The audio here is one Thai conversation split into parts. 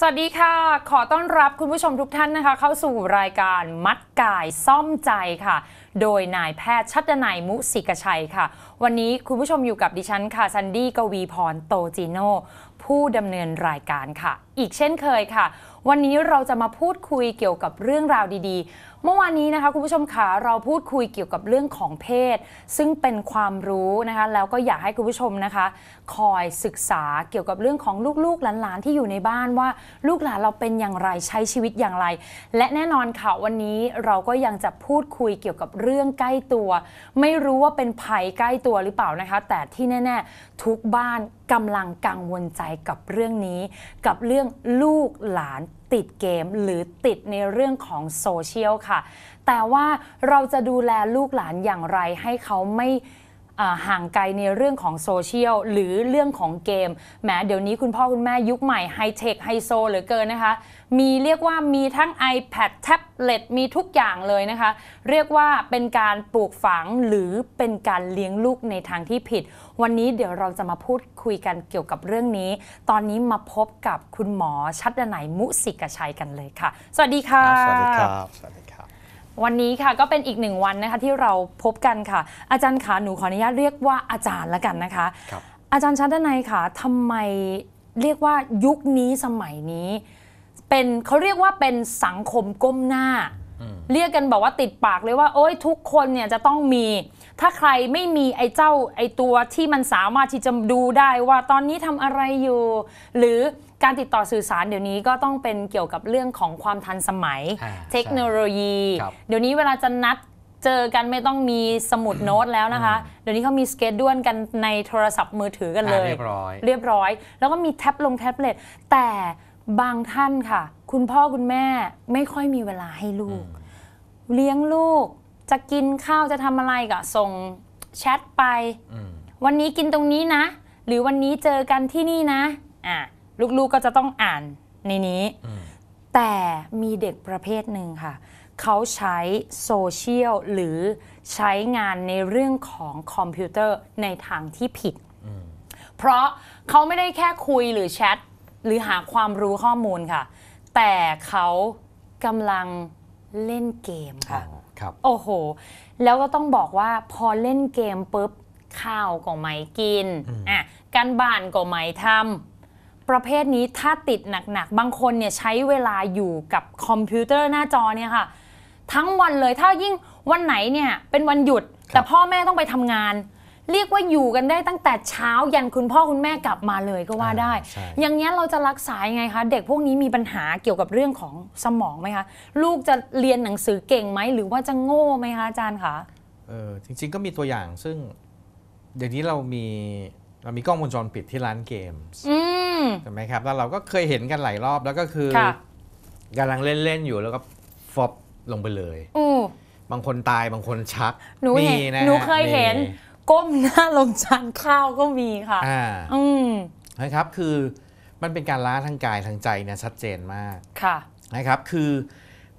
สวัสดีค่ะ ขอต้อนรับคุณผู้ชมทุกท่านนะคะ เข้าสู่รายการมัดกายซ่อมใจค่ะ โดยนายแพทย์ชัดนายมุสิกชัยค่ะ วันนี้คุณผู้ชมอยู่กับดิฉันค่ะซันดี้กวีพรโตจิโนผู้ดำเนินรายการค่ะ อีกเช่นเคยค่ะ วันนี้เราจะมาพูดคุยเกี่ยวกับเรื่องราวดีเมื่อวานนี้นะคะคุณผู้ชมขาเราพูดคุยเกี่ยวกับเรื่องของเพศ ซึ่งเป็นความรู้นะคะแล้วก็อยากให้คุณผู้ชมนะคะคอยศึกษาเกี่ยวกับเรื่องของลูกๆหลานๆที่อยู่ในบ้านว่า ลูกหลานเราเป็นอย่างไรใช้ชีวิตอย่างไร และแน่นอนค่ะวันนี้เราก็ยังจะพูดคุยเกี่ยวกับเรื่องใกล้ตัว ไม่รู้ว่าเป็นภัยใกล้ตัวหรือเปล่านะคะแต่ที่แน่ๆทุกบ้านกำลังกังวลใจกับเรื่องนี้ กับเรื่องลูกหลานติดเกม หรือติดในเรื่องของ โซเชียลค่ะ แต่ว่าเราจะดูแลลูกหลานอย่างไรให้เขาไม่ห่างไกลในเรื่องของโซเชียลหรือเรื่องของเกมแหมเดี๋ยวนี้คุณพ่อคุณแม่ยุคใหม่ไฮเทคไฮโซเหลือเกินนะคะ มีเรียกว่ามีทั้ง iPad แท็บเล็ตมีทุกอย่างเลยนะคะ เรียกว่าเป็นการปลูกฝังหรือเป็นการเลี้ยงลูกในทางที่ผิดวันนี้เดี๋ยวเราจะมาพูดคุยกันเกี่ยวกับเรื่องนี้ ตอนนี้มาพบกับคุณหมอชัดดนายมุสิกชัยกันเลยค่ะ สวัสดีค่ะ สวัสดีครับ สวัสดีครับวันนี้ค่ะก็เป็นอีกหนึ่งวันนะคะที่เราพบกันค่ะ อาจารย์ขาหนูขออนุญาตเรียกว่าอาจารย์ละกันนะคะ ครับ อาจารย์ชัดดนายค่ะทำไมเรียกว่ายุคนี้สมัยนี้ เป็นเขาเรียกว่าเป็นสังคมก้มหน้า เรียกกันบอกว่าติดปากเลยว่าโอ้ยทุกคนเนี่ยจะต้องมีถ้าใครไม่มีไอ้เจ้าไอ้ตัวที่มันสามารถที่จะดูได้ว่าตอนนี้ทำอะไรอยู่ หรือการติดต่อสื่อสารเดี๋ยวนี้ก็ต้องเป็นเกี่ยวกับเรื่องของความทันสมัย เทคโนโลยี เดี๋ยวนี้เวลาจะนัดเจอกันไม่ต้องมีสมุดโน้ตแล้วนะคะ เดี๋ยวนี้เขามีสเกจด้วนกันในโทรศัพท์มือถือกันเลย เรียบร้อยเรียบร้อยแล้วก็มีแท็บลงแท็บเล็ตแต่บางท่านค่ะ คุณพ่อคุณแม่ไม่ค่อยมีเวลาให้ลูก เลี้ยงลูกจะกินข้าวจะทำอะไรก็ส่งแชทไป วันนี้กินตรงนี้นะ หรือวันนี้เจอกันที่นี่นะอ่ะลูกๆกก็จะต้องอ่านในนี้ แต่มีเด็กประเภทหนึ่งค่ะ เขาใช้โซเชียล หรือใช้งานในเรื่องของคอมพิวเตอร์ในทางที่ผิดเพราะเขาไม่ได้แค่คุยหรือแชท หรือหาความรู้ข้อมูลค่ะ แต่เขากำลังเล่นเกมค่ะครับโอ้โห แล้วก็ต้องบอกว่าพอเล่นเกมปุ๊บ ข้าวก็ไม่กินอ่ะการบ้านก็ไม่ทำประเภทนี้ถ้าติดหนักๆ บางคนเนี่ยใช้เวลาอยู่กับคอมพิวเตอร์หน้าจอเนี่ยค่ะ ทั้งวันเลยถ้ายิ่งวันไหนเนี่ยเป็นวันหยุดแต่พ่อแม่ต้องไปทำงานเรียกว่าอยู่กันได้ตั้งแต่เช้ายันคุณพ่อคุณแม่กลับมาเลยก็ว่าได้ อย่างนี้เราจะรักษายังไงคะ เด็กพวกนี้มีปัญหาเกี่ยวกับเรื่องของสมองไหมคะ ลูกจะเรียนหนังสือเก่งไหม หรือว่าจะโง่ไหมคะอาจารย์คะเออจริงๆก็มีตัวอย่างซึ่งเดี๋ยวนี้เรามีเรามีกล้องวงจรปิดที่ร้านเกมใช่ไหมครับ แล้วเราก็เคยเห็นกันหลายรอบแล้วก็คือกำลังเล่นๆอยู่แล้วก็ฟอบลงไปเลยอบางคนตายบางคนชักหนูเห็นหนูเคยเห็นก้มหน้าลงจานข้าวก็มีค่ะ อ่า อืมนะครับ คือมันเป็นการล้าทางกายทางใจเนี่ย ชัดเจนมาก ค่ะ นะครับ คือ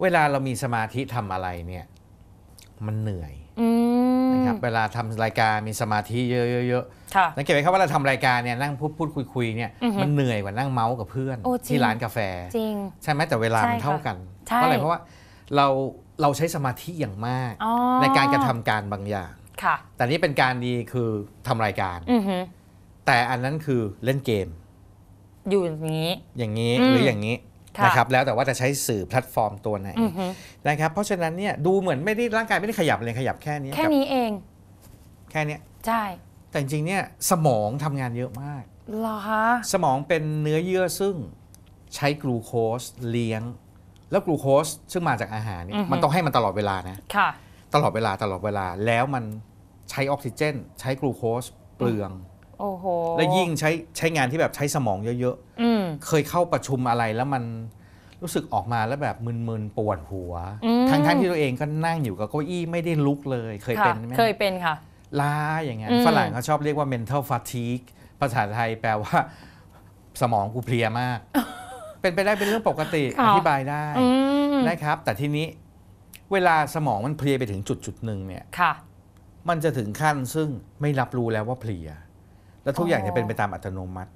เวลาเรามีสมาธิทำอะไรเนี่ย มันเหนื่อยอืมนะครับ เวลาทำรายการมีสมาธิเยอะๆค่ะนั่นเกีไยวครับว่าเราทำรายการเนี่ยนั่งพูดพูดคุยคุย ๆ เนี่ยมันเหนื่อยกว่านั่งเมาส์กับเพื่อนอที่ร้านกาแฟ จริง ใช่ไหมแต่เวลา่มันเท่ากัน เพราะอะไร เพราะว่าเราเราใช้สมาธิอย่างมาก ในการกระทำการบางอย่างค่ะแต่นี่เป็นการดีคือทำรายการออืแต่อันนั้นคือเล่นเกม อยู่อย่างนี้ อย่างนี้หรืออย่างนี้ นะครับแล้วแต่ว่าจะใช้สื่อแพลตฟอร์มตัวไหนนะครับเพราะฉะนั้นเนี่ยดูเหมือนไม่ได้ร่างกายไม่ได้ขยับเลยขยับแค่นี้แค่นี้เอง แค่นี้ใช่แต่จริงๆเนี่ยสมองทำงานเยอะมากเหรอคะสมองเป็นเนื้อเยื่อซึ่งใช้กลูโคสเลี้ยงแล้วกลูโคสซึ่งมาจากอาหารนี่มันต้องให้มันตลอดเวลานะค่ะตลอดเวลาตลอดเวลาแล้วมันใช้ออกซิเจน ใช้กลูโคสเปลืองโอ้โหและยิ่งใช้ใช้งานที่แบบใช้สมองเยอะอืๆเคยเข้าประชุมอะไรแล้วมันรู้สึกออกมาแล้วแบบมึนๆปวดหัว ทั้ง ๆที่ตัวเองก็นั่งอยู่กับเก้าอี้ไม่ได้ลุกเลยเคยเป็นไหมเคยเป็นค่ะล้าอย่างเงี้ยฝรั่งเขาชอบเรียกว่า mental fatigue ภาษาไทยแปลว่าสมองกูเพลียมาก เป็นไปได้เป็นเรื่องปกติอธิบายได้นะครับ แต่ทีนี้เวลาสมองมันเพลียไปถึงจุดจุดหนึ่งเนี่ยค่ะมันจะถึงขั้นซึ่งไม่รับรู้แล้วว่าเพลีย แล้วทุกอย่างจะเป็นไปตามอัตโนมัติ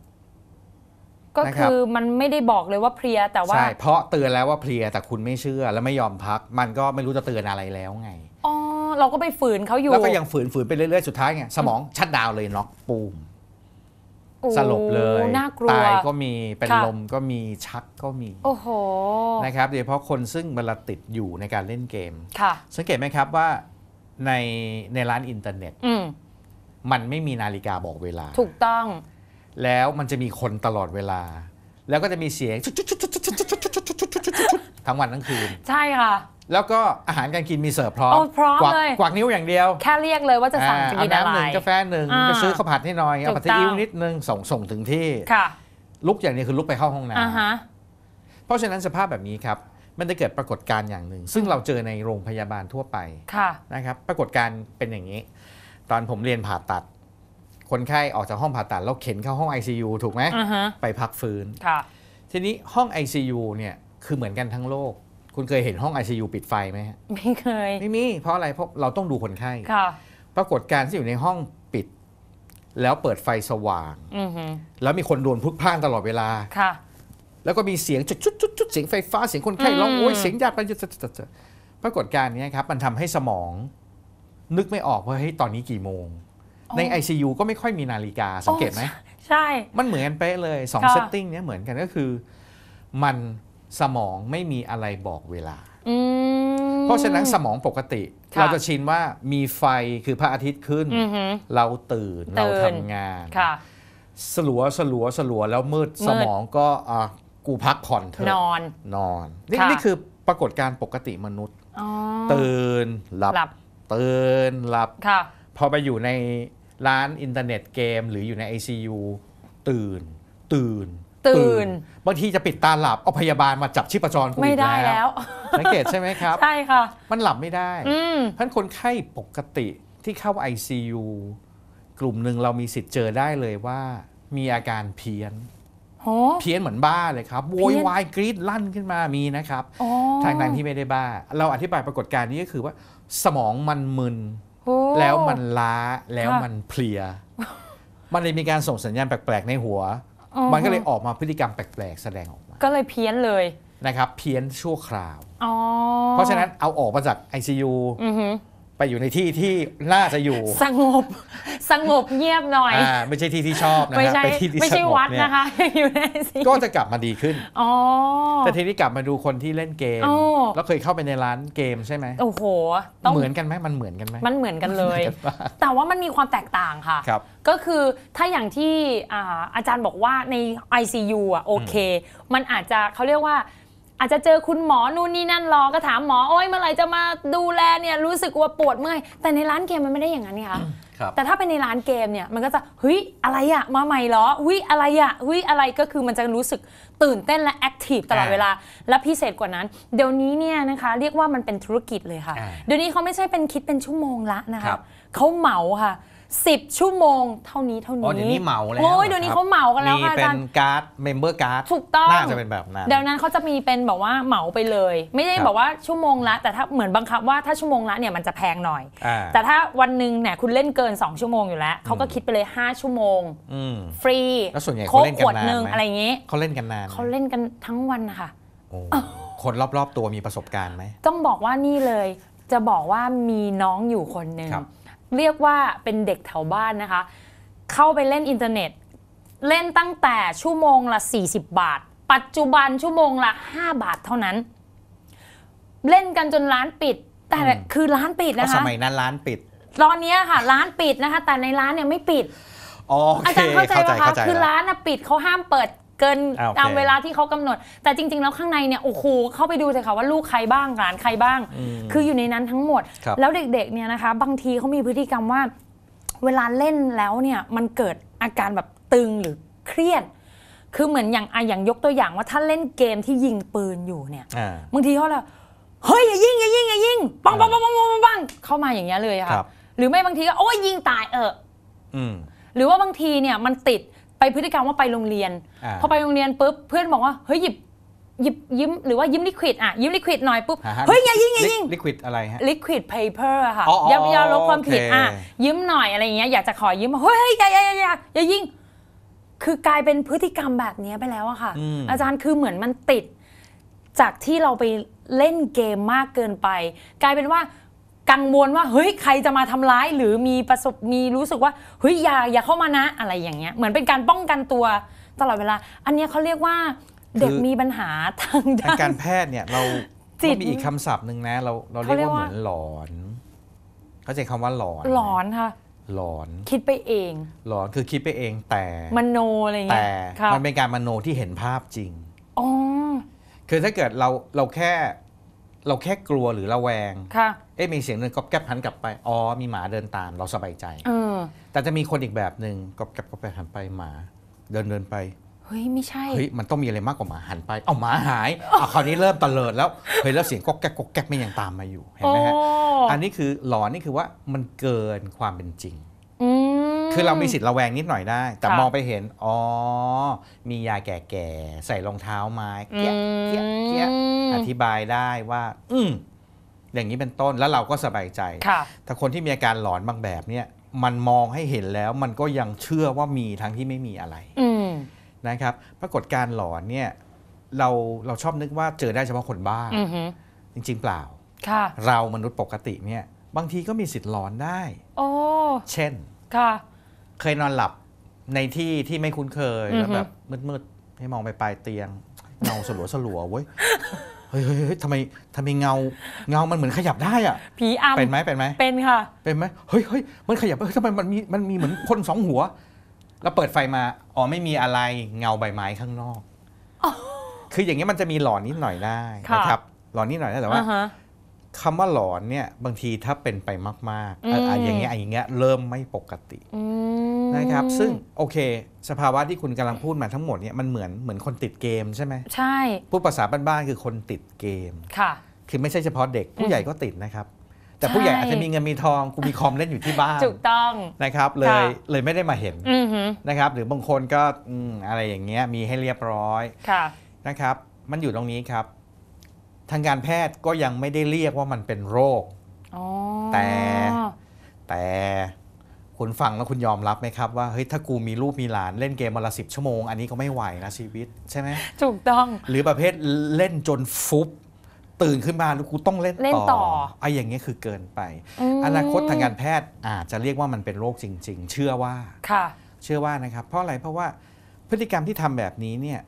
ก็คือมันไม่ได้บอกเลยว่าเพลียแต่ว่าใช่เพราะเตือนแล้วว่าเพลียแต่คุณไม่เชื่อและไม่ยอมพัก มันก็ไม่รู้จะเตือนอะไรแล้วไงอ๋อเราก็ไปฝืนเขาอยู่ แล้วก็ยังฝืนฝืนไปเรื่อย ๆ สุดท้ายไงสมองชัดดาวเลยน็อกปูมสลบเลยาตายก็มีเป็นลมก็มีชักก็มี โอ้โห นะครับโดยเฉพาะคนซึ่งมันาติดอยู่ในการเล่นเกมสังเกตไหมครับว่าในในร้านอินเทอร์เน็ตมันไม่มีนาฬิกาบอกเวลา ถูกต้องแล้วมันจะมีคนตลอดเวลา แล้วก็จะมีเสียงทั้งวันทั้งคืน ใช่ค่ะแล้วก็อาหารการกินมีเสิร์ฟพร้อมอพร้อมเลยกวักนิ้วอย่างเดียว แค่เรียกเลยว่าจะสั่งกินอะไรหนึ่งกาแฟหนึ่งไปซื้อข้าวผัดให้หน่อยเอาผัดซีอิ๊วนิดนึงส่งส่งถึงที่ค่ะลุกอย่างนี้คือลุกไปเข้าห้องน้ำเพราะฉะนั้นสภาพแบบนี้ครับ มันจะเกิดปรากฏการณ์อย่างหนึ่ง ซึ่งเราเจอในโรงพยาบาลทั่วไปค่ะนะครับ ปรากฏการณ์เป็นอย่างนี้ ตอนผมเรียนผ่าตัด คนไข้ออกจากห้องผ่าตัด แล้วเข็นเข้าห้อง ICU ถูกไหมไปพักฟื้นค่ะทีนี้ห้อง ICU เนี่ย คือเหมือนกันทั้งโลกคุณเคยเห็นห้องียูปิดไฟไหมฮะไม่เคยไม่มีเพราะอะไรเพราะเราต้องดูคนไข้ค่ะปรากฏการณ์ที่อยู่ในห้องปิด แล้วเปิดไฟสว่างแล้วมีคนโดนพลุกพ่านตลอดเวลาค่ะแล้วก็มีเสียงจุดจุดจุดเสียงไฟฟ้าเสียงคนไข้ร้องโอยเสียงญาติไปจุดจุดจปรากฏการณ์นี้ครับ มันทำให้สมองนึกไม่ออกว่าเฮ้ยตอนนี้กี่โมง ใน ICU ก็ไม่ค่อยมีนาฬิกา สังเกตไหมใช่ มันเหมือนกันเป๊ะเลยสองเซตติ้งเนี้ยเหมือนกันก็คือ มันสมองไม่มีอะไรบอกเวลา เพราะฉะนั้นสมองปกติ เราจะชินว่ามีไฟคือพระอาทิตย์ขึ้น เราตื่นนเราทำงานสลัวสลัวสลัวแล้วมืดสมองก็อ่ะกูพักผ่อนเถอะ นอนนอนนี่นี่คือปรากฏการณ์ปกติมนุษย์ตื่นหลับลบตื่นหลับพอไปอยู่ในร้านอินเทอร์เน็ตเกมหรืออยู่ใน ICU ตื่น ตื่นตื่น บางทีจะปิดตาหลับ เอาพยาบาลมาจับชีพจรกูไม่ได้แล้วสังเกตใช่ไหมครับ ใช่ค่ะ มันหลับไม่ได้ เพราะคนไข้ปกติที่เข้า ICU กลุ่มหนึ่งเรามีสิทธิ์เจอได้เลยว่า มีอาการเพี้ยนเพี้ยนเหมือนบ้าเลยครับโวยวายกรีดลั่นขึ้นมามีนะครับ ทางนั้นที่ไม่ได้บ้า เราอธิบายปรากฏการณ์นี้ก็คือว่า สมองมันมึนแล้วมันล้าแล้วมันเพลีย มันเลยมีการส่งสัญญาณแปลกๆในหัวมันก็เลยออกมาพฤติกรรมแปลกๆแสดงออกมา ก็เลยเพี้ยนเลย นะครับ เพี้ยนชั่วคราวเพราะฉะนั้นเอาออกมาจาก ICU อไปอยู่ในที่ที่น่าจะอยู่สงบสงบเงียบหน่อยอ่าไม่ใช่ที่ที่ชอบนะไม่ครับใช่ไปที่ที่ไม่ใช่วัดนะคะอยู่ในสิก็จะกลับมาดีขึ้นอ๋อแต่ทีนี้กลับมาดูคนที่เล่นเกม แล้วเคยเข้าไปในร้านเกมใช่ไหมโอ้โหต้องเหมือนกันไหมมันเหมือนกันไหมมันเหมือนกันเลย แต่ว่ามันมีความแตกต่างค่ะครับก็คือถ้าอย่างที่อาอาจารย์บอกว่าใน ICU อ่ะโอเค มันอาจจะเขาเรียกว่าอาจจะเจอคุณหมอนู่นนี่นั่นรอก็ถามหมอโอ้ยเมื่อไหร่จะมาดูแลเนี่ยรู้สึกว่าปวดเมื่อยแต่ในร้านเกมมันไม่ได้อย่างนั้นนค่ะแต่ถ้าเป็นในร้านเกมเนี่ยมันก็จะเฮ้ยอะไรอะมาใหม่เหรอุยอะไรอะุยอะไรก็คือมันจะรู้สึกตื่นเต้นและแอคทีฟตลอดเวลา และพิเศษกว่านั้น เดี๋ยวนี้เนี่ยนะคะ เรียกว่ามันเป็นธุรกิจเลยค่ะ เดี๋ยวนี้เขาไม่ใช่เป็นคิดเป็นชั่วโมงละนะคะเขาเหมาค่ะ10 ชั่วโมงเท่านี้เท่านี้อ๋อเดี๋ยวนี้เหมาแล้วโอ้ยเดี๋ยวนี้เขาเหมากันแล้วค่ะอาจารย์มีเป็นการ์ดเมมเบอร์การ์ดถูกต้องน่าจะเป็นแบบนั้นเดี๋ยวนั้นเขาจะมีเป็นแบบว่าเหมาไปเลย ไม่ได้บอกว่าชั่วโมงละแต่ถ้าเหมือนบังคับว่าถ้าชั่วโมงละเนี่ยมันจะแพงหน่อย แต่ถ้าวันหนึ่งเนี่ยคุณเล่นเกิน 2 ชั่วโมงอยู่แล้วเขาก็คิดไปเลย 5 ชั่วโมงฟรีแล้วส่วนใหญ่เขาเล่นกันนานอะไรเงี้เขาเล่นกันนานเขาเล่นกันทั้งวันค่ะคนรอบๆตัวมีประสบการณ์ไหมต้องบอกว่านี่เลยจะบอกว่ามีน้องอยู่คนหนึ่งเรียกว่าเป็นเด็กแถวบ้านนะคะ เข้าไปเล่นอินเทอร์เน็ต เล่นตั้งแต่ชั่วโมงละ 40 บาท ปัจจุบันชั่วโมงละ 5 บาทเท่านั้น เล่นกันจนร้านปิด แต่คือร้านปิดนะคะสมัยนั้นร้านปิด ตอนนี้ค่ะร้านปิดนะคะแต่ในร้านเนี่ยไม่ปิดอาจารย์เข้าใจไหมคะคือร้านปิดเขาห้ามเปิดเกินตามเวลาที่เขากำหนด แต่จริงๆแล้วข้างในเนี่ยโอ้โหเข้าไปดูเลยค่ะว่าลูกใครบ้างหลานใครบ้าง คืออยู่ในนั้นทั้งหมด แล้วเด็กๆเนี่ยนะคะบางทีเขามีพฤติกรรมว่า เวลาเล่นแล้วเนี่ยมันเกิดอาการแบบตึงหรือเครียดคือเหมือนอย่างอย่างยกตัวอย่างว่าถ้าเล่นเกมที่ยิงปืนอยู่เนี่ยบางทีเขาเลยเฮ้ยอย่ายิงอย่ายิงอย่ายิงปังปังปังปังปังปังเข้ามาอย่างเงี้ยเลยค่ะหรือไม่บางทีก็โอ้ยยิงตายเออหรือว่าบางทีเนี่ยมันติดไปพฤติกรรมว่าไปโรงเรียน พอไปโรงเรียนปุ๊บเพื่อนบอกว่าเฮ้ยหยิบหยิบยิ้มหรือว่ายิ้มลิควิดอ่ะยิ้มลิควิดหน่อยปุ๊บเฮ้ยอย่ายิงอย่ายิงลิควิดอะไรฮะลิควิดเพเปอร์ค่ะยยาลบความผิดอ่ะยิ้มหน่อยอะไรเงี้ยอยากจะขอยิ้มเฮ้ยอย่าอย่าอย่าอย่ายิงคือกลายเป็นพฤติกรรมแบบนี้ไปแล้วอะค่ะอาจารย์คือเหมือนมันติด จากที่เราไปเล่นเกมมากเกินไป กลายเป็นว่ากังวลว่าเฮ้ยใครจะมาทำร้าย หรือมีประสบมีรู้สึกว่าเฮ้ยอย่าอย่าเข้ามานะอะไรอย่างเงี้ยเหมือนเป็นการป้องกันตัว ตลอดเวลา อันนี้เขาเรียกว่า เด็กมีปัญหา ทางด้านการแพทย์เนี่ยเราจิตมีอีกคำศัพท์หนึ่งนะเราเราเรียกว่าเหมือนหลอนเข้าใจคำว่าหลอน หลอนค่ะหลอนคิดไปเอง หลอนคือคิดไปเองแต่มโน อะไรเงี้ยแต่มันเป็นการมโนที่เห็นภาพจริงอ๋อคือถ้าเกิดเราเราแค่เราแค่กลัวหรือระแวง ค่ะเอ๊ะมีเสียงเดินก็อบแก๊บหันกลับไป อ๋อมีหมาเดินตาม เราสบายใจ แต่จะมีคนอีกแบบหนึ่งก็อบแก๊บก็ไปแหันไปหมาเดินเดินไป เฮ้ยไม่ใช่ เฮ้ย มันต้องมีอะไรมากกว่าหมาหันไป เอ้าหมาหายอ่ะคราวนี้เริ่มตะเลิด แล้วเฮ้ยแล้วเสียงก็อแก๊กก๊อแก๊บไม่ยังตามมาอยู่ เห็นไหมฮะ อันนี้คือหลอนนี่คือว่ามันเกินความเป็นจริงคือ เรามีสิทธิ์ระแวงนิดหน่อยได้ แต่มองไปเห็น อ๋อ มียาแก่ๆ ใส่รองเท้าไม้ เกี้ยเกี้ยเี้ยอธิบายได้ว่า อืม อย่างนี้เป็นต้น แล้วเราก็สบายใจแต่คนที่มีอาการหลอนบางแบบเนี่ย มันมองให้เห็นแล้ว มันก็ยังเชื่อว่ามีทั้งที่ไม่มีอะไรนะครับ ปรากฏการหลอนเนี่ยเรา เราชอบนึกว่าเจอได้เฉพาะคนบ้า จริงๆเปล่าเรามนุษย์ปกติเนี่ย บางทีก็มีสิทธิ์หลอนได้เช่น ค่ะเคยนอนหลับในที่ที่ไม่คุ้นเคยแล้วแบบมืดๆให้มองไปปลายเตียงเงาสลัวสลัวเว้ยเฮ้ยเฮ้ยทำไมทำไมเงา เงา มันเหมือนขยับได้อ่ะผีอำเป็นไหมเป็นไหมเป็นค่ะ เป็นไหมเฮ้ยเฮ้ยมันขยับเฮ้ยทำไมมันมีมันมีเหมือนคนสองหัว แล้วเปิดไฟมาอ๋อไม่มีอะไรเงาใบไม้ข้างนอกคืออย่างเงี้ยมันจะมีหลอนนิดหน่อยได้นะครับ หลอนนิดหน่อยได้แต่ว่าคำว่าหลอนเนี่ยบางทีถ้าเป็นไปมาก ๆอะไรอย่างเงี้ยอย่างเงี้ยเริ่มไม่ปกตินะครับซึ่งโอเค สภาวะที่คุณกำลังพูดมาทั้งหมดเนี่ยมันเหมือนเหมือนคนติดเกมใช่ไหมใช่พูดภาษาบ้านๆคือคนติดเกมค่ะ คือไม่ใช่เฉพาะเด็กผู้ใหญ่ก็ติดนะครับ แต่ผู้ใหญ่อาจจะมีเงินมีทองกูมีคอมเล่นอยู่ที่บ้านถูกต้องนะครับ เลยเลยไม่ได้มาเห็นนะครับ หรือบางคนก็อะไรอย่างเงี้ยมีให้เรียบร้อยค่ะนะครับ มันอยู่ตรงนี้ครับ ทางการแพทย์ก็ยังไม่ได้เรียกว่ามันเป็นโรคแต่แต่คุณฟังแล้วคุณยอมรับไหมครับว่า เฮ้ยถ้ากูมีลูกมีหลานเล่นเกมวันละสิบชั่วโมง อันนี้ก็ไม่ไหวนะชีวิตใช่ไหมถูกต้อง หรือประเภทเล่นจนฟุบตื่นขึ้นมาลูกกูต้องเล่นเล่นต่อไอ้อย่างเงี้ยคือเกินไป อนาคตทางการแพทย์อาจจะเรียกว่ามันเป็นโรคจริงๆ เชื่อว่า ค่ะเชื่อว่านะครับ เพราะอะไรเพราะว่าพฤติกรรมที่ทำแบบนี้เนี่ย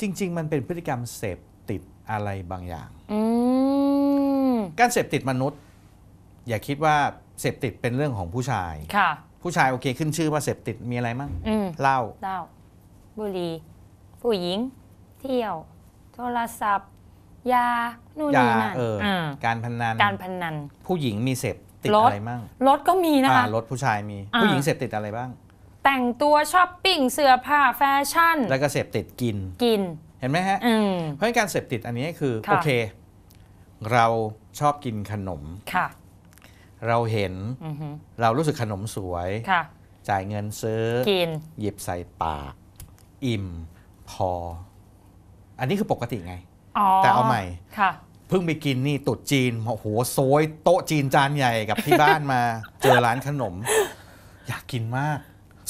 จริง ๆ มันเป็นพฤติกรรมเสพติดอะไรบางอย่างการเสพติดมนุษย์ อย่าคิดว่าเสพติดเป็นเรื่องของผู้ชายค่ะผู้ชายโอเคขึ้นชื่อว่าเสพติดมีอะไรมั่งเหล้าเหล้าบุหรี่ผู้หญิง เที่ยว โทรศัพท์ ยานู่นยานี่นั่นการพนันการพนัน ผู้หญิงมีเสพติดอะไรมั่งรถก็มีนะคะรถผู้ชายมีผู้หญิงเสพติดอะไรบ้าง แต่งตัวช้อปปิ้งเสื้อผ้าแฟชั่น แล้วก็เสพติดกิน กินเห็นไหมฮะเพราะฉะนั้นการเสพติดอันนี้คือโอเค เราชอบกินขนมค่ะเราเห็น เรารู้สึกขนมสวย จ่ายเงินซื้อ กินหยิบใส่ปาก อิ่ม พอ อันนี้คือปกติไงแต่เอาใหม่เพิ่งไปกินนี่ตุดจีนโอ้โหโซยโต๊ะจีนจานใหญ่กับที่บ้านมา เจอร้านขนม อยากกินมาก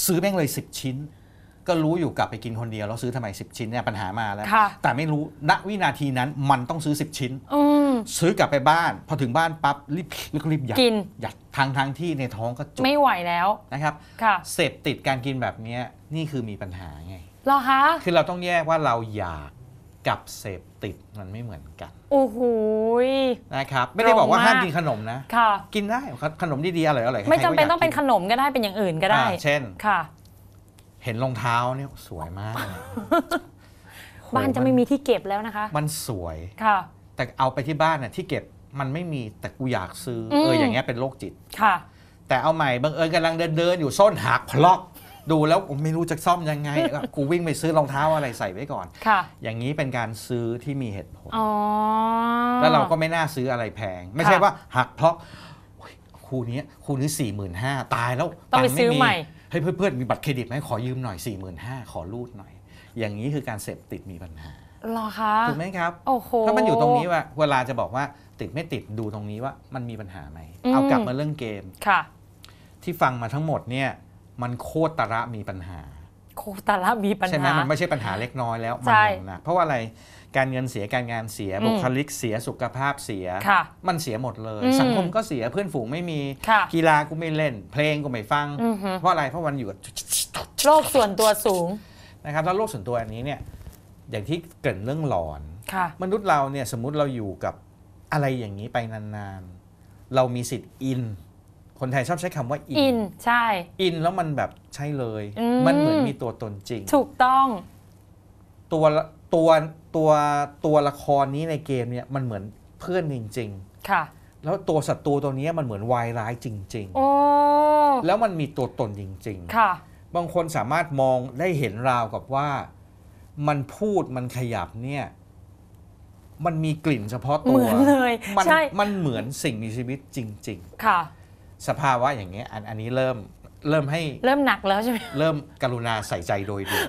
ซื้อแม่งเลยสิบชิ้นก็รู้อยู่กลับไปกินคนเดียวแล้วซื้อทำไม 10 ชิ้นเนี่ยปัญหามาแล้ว แต่ไม่รู้ณวินาทีนั้นมันต้องซื้อ 10 ชิ้นซื้อกลับไปบ้าน พอถึงบ้านปั๊บรีบก็รีบยัดกินยัดทางทางที่ในท้องก็จุกไม่ไหวแล้วนะครับเสพติดการกินแบบนี้นี่คือมีปัญหาไงหรอคะคือเราต้องแยกว่าเราอยากกับเสพติดมันไม่เหมือนกัน โอ้โหนะครับไม่ได้บอกว่าห้ามกินขนมนะค่ะ กินได้ขนมดีๆอร่อยๆไม่จำเป็นต้องเป็นขนมก็ได้เป็นอย่างอื่นก็ได้เช่นค่ะเห็นรองเท้าเนี่ยสวยมาก บ้านจะไม่มีที่เก็บแล้วนะคะ มันสวยค่ะ แต่เอาไปที่บ้านน่ะที่เก็บมันไม่มีแต่กูอยากซื้อเอออย่างเงี้ยเป็นโรคจิตค่ะ แต่เอาใหม่บังเอิญกำลังเดินเดินอยู่ส้นหักพลอกดูแล้วผมไม่รู้จะซ่อมยังไง กูวิ่งไปซื้อรองเท้าอะไรใส่ไว้ก่อนค่ะ อย่างนี้เป็นการซื้อที่มีเหตุผลแล้วเราก็ไม่น่าซื้ออะไรแพง ไม่ใช่ว่าหักเพราะคู่นี้คู่นี้สี่หมื่นห้าตายแล้วต้องไปซื้อใหม่ให้เพื่อนๆมีบัตรเครดิตไหม ขอยืมหน่อย4นห้าขอรูดหน่อย อย่างนี้คือการเสพติดมีปัญหาหรอคะถูกไหมครับ โอ้โห ถ้ามันอยู่ตรงนี้ว่า เวลาจะบอกว่าติดไม่ติดดูตรงนี้ว่ามันมีปัญหาไหม เอากลับมาเรื่องเกม ค่ะ ที่ฟังมาทั้งหมดเนี่ยมันโคตรตระมีปัญหา โคตรตระมีปัญหา ใช่ไหมมันไม่ใช่ปัญหาเล็กน้อยแล้ว มันหนักเพราะว่าอะไรการเงินเสียการงานเสียบุคลิกเสียสุขภาพเสียมันเสียหมดเลย สังคมก็เสียเพื่อนฝูงไม่มีกีฬากูไม่เล่น เพลงกูไม่ฟังเพราะอะไรเพราะวันอยู่กับโรคส่วนตัวสูงนะครับ แล้วโรคส่วนตัวอันนี้เนี่ย อย่างที่เกิดเรื่องหลอนมนุษย์เราเนี่ยสมมุติเราอยู่กับอะไรอย่างนี้ไปนานๆเรามีสิทธิ์อิน คนไทยชอบใช้คำว่า อินอินใช่ อินแล้วมันแบบใช่เลยมันเหมือนมีตัวตนจริงถูกต้องตัวตัวตัวตัวละครนี้ในเกมเนี่ยมันเหมือนเพื่อนจริงค่ะ แล้วตัวศัตรูตัวนี้มันเหมือนวายร้ายจริงโอ้แล้วมันมีตัวตนจริงๆค่ะ บางคนสามารถมองได้เห็นราวกับว่ามันพูดมันขยับเนี่ย มันมีกลิ่นเฉพาะตัวเหมือนเลยันใช่มันเหมือนสิ่งมีชีวิตจริงค่ะ สภาวะอย่างเงี้ย อันอันนี้เริ่มเริ่มให้เริ่มหนักแล้วใช่ไหมเริ่มกรุณาใส่ใจโดยด่วน